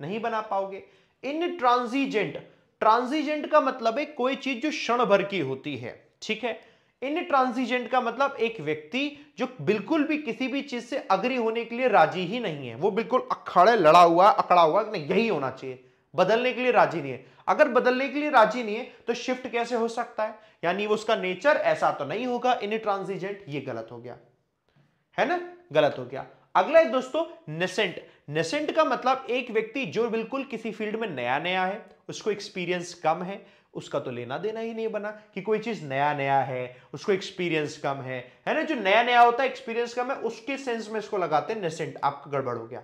नहीं बना पाओगे इन ट्रांजिजेंट ट्रांजिजेंट का मतलब है कोई चीज जो क्षण भर की होती है ठीक है इनट्रांसिजेंट का मतलब एक व्यक्ति जो बिल्कुल भी किसी भी चीज से अग्री होने के लिए राजी ही नहीं है वो बिल्कुल अखड़े लड़ा हुआ अकड़ा हुआ नहीं यही होना चाहिए बदलने के लिए राजी नहीं है अगर बदलने के लिए राजी नहीं है तो शिफ्ट कैसे हो सकता है यानी उसका नेचर ऐसा तो नहीं होगा इनट्रांसिजेंट ये गलत हो गया है ना गलत हो गया अगला है दोस्तों नेसेंट नेसेंट का मतलब एक व्यक्ति जो बिल्कुल किसी फील्ड में नया नया है उसको एक्सपीरियंस कम है उसका तो लेना देना ही नहीं बना कि कोई चीज नया नया है उसको एक्सपीरियंस कम है है ना जो नया नया होता है एक्सपीरियंस कम है उसके सेंस में इसको लगाते हैं नेसेंट आपका गड़बड़ हो गया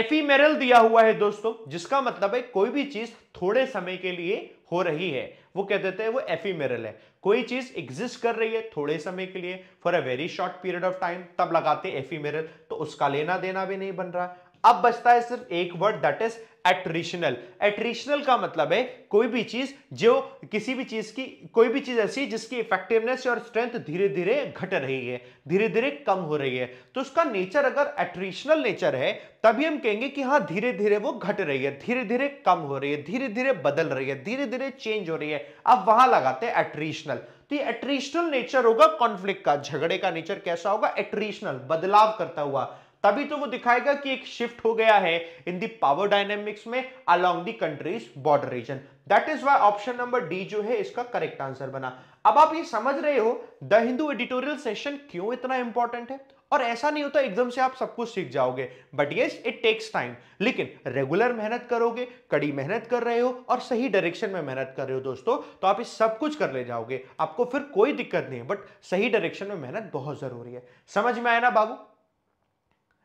एफीमेरल दिया हुआ है दोस्तों जिसका मतलब है कोई भी चीज थोड़े समय के लिए हो रही है वो कह देते हैं वो एफीमेरल है कोई चीज एग्जिस्ट कर रही है थोड़े समय के लिए for a very short period of time तब लगाते एफीमेरल तो उसका लेना देना भी नहीं बन रहा अब बचता है सिर्फ एक word that is attritional attritional का मतलब है कोई भी चीज जो किसी भी चीज की कोई भी चीज ऐसी जिसकी इफेक्टिवनेस और स्ट्रेंथ धीरे धीरे घट रही है धीरे धीरे कम हो रही है तो उसका नेचर अगर एट्रिशनल नेचर है तभी हम कहेंगे कि हाँ धीरे धीरे वो घट रही है धीरे धीरे कम हो रही है धीरे धीरे बदल रही है धीरे धीरे चेंज हो रही है अब वहां लगाते हैं एट्रिशनल तो ये एट्रिशनल नेचर होगा कॉन्फ्लिक्ट का झगड़े का नेचर कैसा होगा एट्रिशनल बदलाव करता हुआ तभी तो वो दिखाएगा कि एक शिफ्ट हो गया है इन दी पावर डायनेमिक्स में along the country's border region that is why option number D जो है इसका करेक्ट आंसर बना अब आप ये समझ रहे हो द हिंदू एडिटोरियल सेशन क्यों इतना इंपॉर्टेंट है और ऐसा नहीं होता एकदम से आप सब कुछ सीख जाओगे बट ये इट टेक्स टाइम लेकिन रेगुलर मेहनत करोगे कड़ी मेहनत कर रहे हो और सही डायरेक्शन में मेहनत कर रहे हो दोस्तों तो आप इस सब कुछ कर ले जाओगे आपको फिर कोई दिक्कत नहीं है बट सही डायरेक्शन में मेहनत बहुत जरूरी है समझ में आया ना बाबू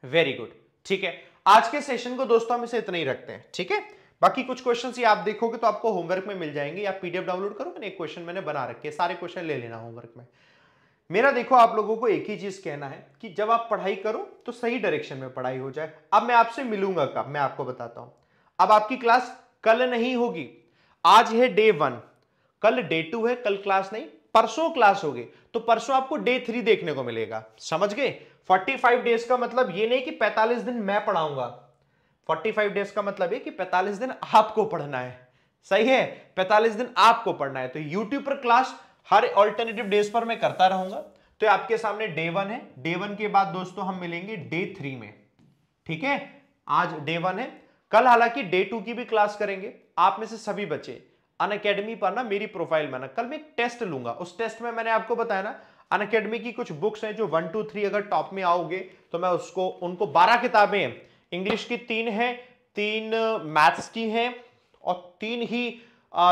वेरी गुड ठीक है आज के सेशन को दोस्तों हम इसे इतना ही रखते हैं ठीक है बाकी कुछ क्वेश्चन ये आप देखोगे तो आपको होमवर्क में मिल जाएंगे या पीडीएफ डाउनलोड करो मैंने एक क्वेश्चन मैंने बना रखे सारे क्वेश्चन ले लेना होमवर्क में मेरा देखो आप लोगों को एक ही चीज कहना है कि जब आप पढ़ाई करो तो सही डायरेक्शन में पढ़ाई हो जाए अब मैं आपसे मिलूंगा कब मैं आपको बताता हूं अब आपकी क्लास कल नहीं होगी आज है डे वन कल डे टू है कल क्लास नहीं परसों क्लास होगी तो परसों आपको डे थ्री देखने को मिलेगा समझ गए 45 डेज का मतलब ये नहीं कि 45 दिन मैं पढ़ाऊंगा 45 डेज का मतलब ये कि 45 दिन आपको पढ़ना है सही है 45 दिन आपको पढ़ना है तो YouTube पर क्लास हर ऑल्टरनेटिव डेज पर मैं करता रहूंगा तो आपके सामने डे वन है डे वन के बाद दोस्तों हम मिलेंगे डे थ्री में ठीक है आज डे वन है कल हालांकि डे टू की भी क्लास करेंगे आप में से सभी बच्चे अन अकेडमी पर ना मेरी प्रोफाइल में ना कल मैं टेस्ट लूंगा उस टेस्ट में मैंने आपको बताया ना अन अकेडमी की कुछ बुक्स हैं जो वन टू थ्री अगर टॉप में आओगे तो मैं उसको उनको बारह किताबें इंग्लिश की तीन हैं तीन मैथ्स की हैं और तीन ही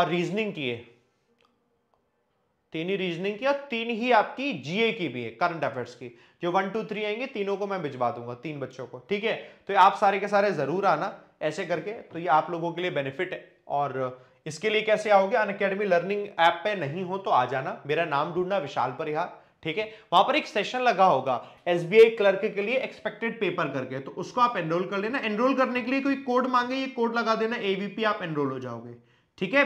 रीजनिंग की है तीन ही रीजनिंग की और तीन ही आपकी जीए की भी है करंट अफेयर्स की जो वन टू थ्री आएंगे तीनों को मैं भिजवा दूंगा तीन बच्चों को ठीक है तो आप सारे के सारे जरूर आना ऐसे करके तो ये आप लोगों के लिए बेनिफिट है और इसके लिए कैसे आओगे अन अकेडमी लर्निंग ऐप पे नहीं हो तो आ जाना मेरा नाम ढूंढना विशाल परिहार ठीक है वहां पर एक सेशन लगा होगा एसबीआई क्लर्क के लिए एक्सपेक्टेड पेपर करके तो उसको आप एनरोल कर लेना एनरोल करने के लिए कोई कोड मांगे ये कोड लगा देना एवीपी आप एनरोल हो जाओगे ठीक है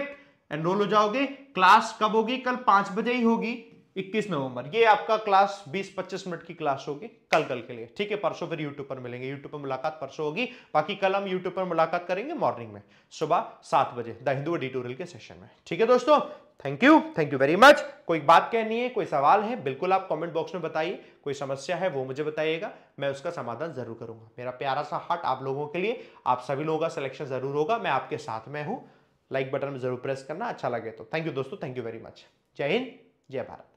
एनरोल हो जाओगे क्लास कब होगी कल पांच बजे ही होगी 21 नवंबर ये आपका क्लास 20-25 मिनट की क्लास होगी कल कल के लिए ठीक है परसों फिर यूट्यूब पर मिलेंगे यूट्यूब पर मुलाकात परसों होगी बाकी कल हम यूट्यूब पर मुलाकात करेंगे मॉर्निंग में सुबह सात बजे द हिंदू एडिटोरियल के सेशन में ठीक है दोस्तों thank you thank you very much कोई बात कहनी है कोई सवाल है बिल्कुल आप कॉमेंट बॉक्स में बताइए कोई समस्या है वो मुझे बताइएगा मैं उसका समाधान जरूर करूंगा मेरा प्यारा सा हार्ट आप लोगों के लिए आप सभी लोगों का सिलेक्शन जरूर होगा मैं आपके साथ में हूँ लाइक बटन में जरूर प्रेस करना अच्छा लगे तो थैंक यू दोस्तों थैंक यू वेरी मच जय हिंद जय भारत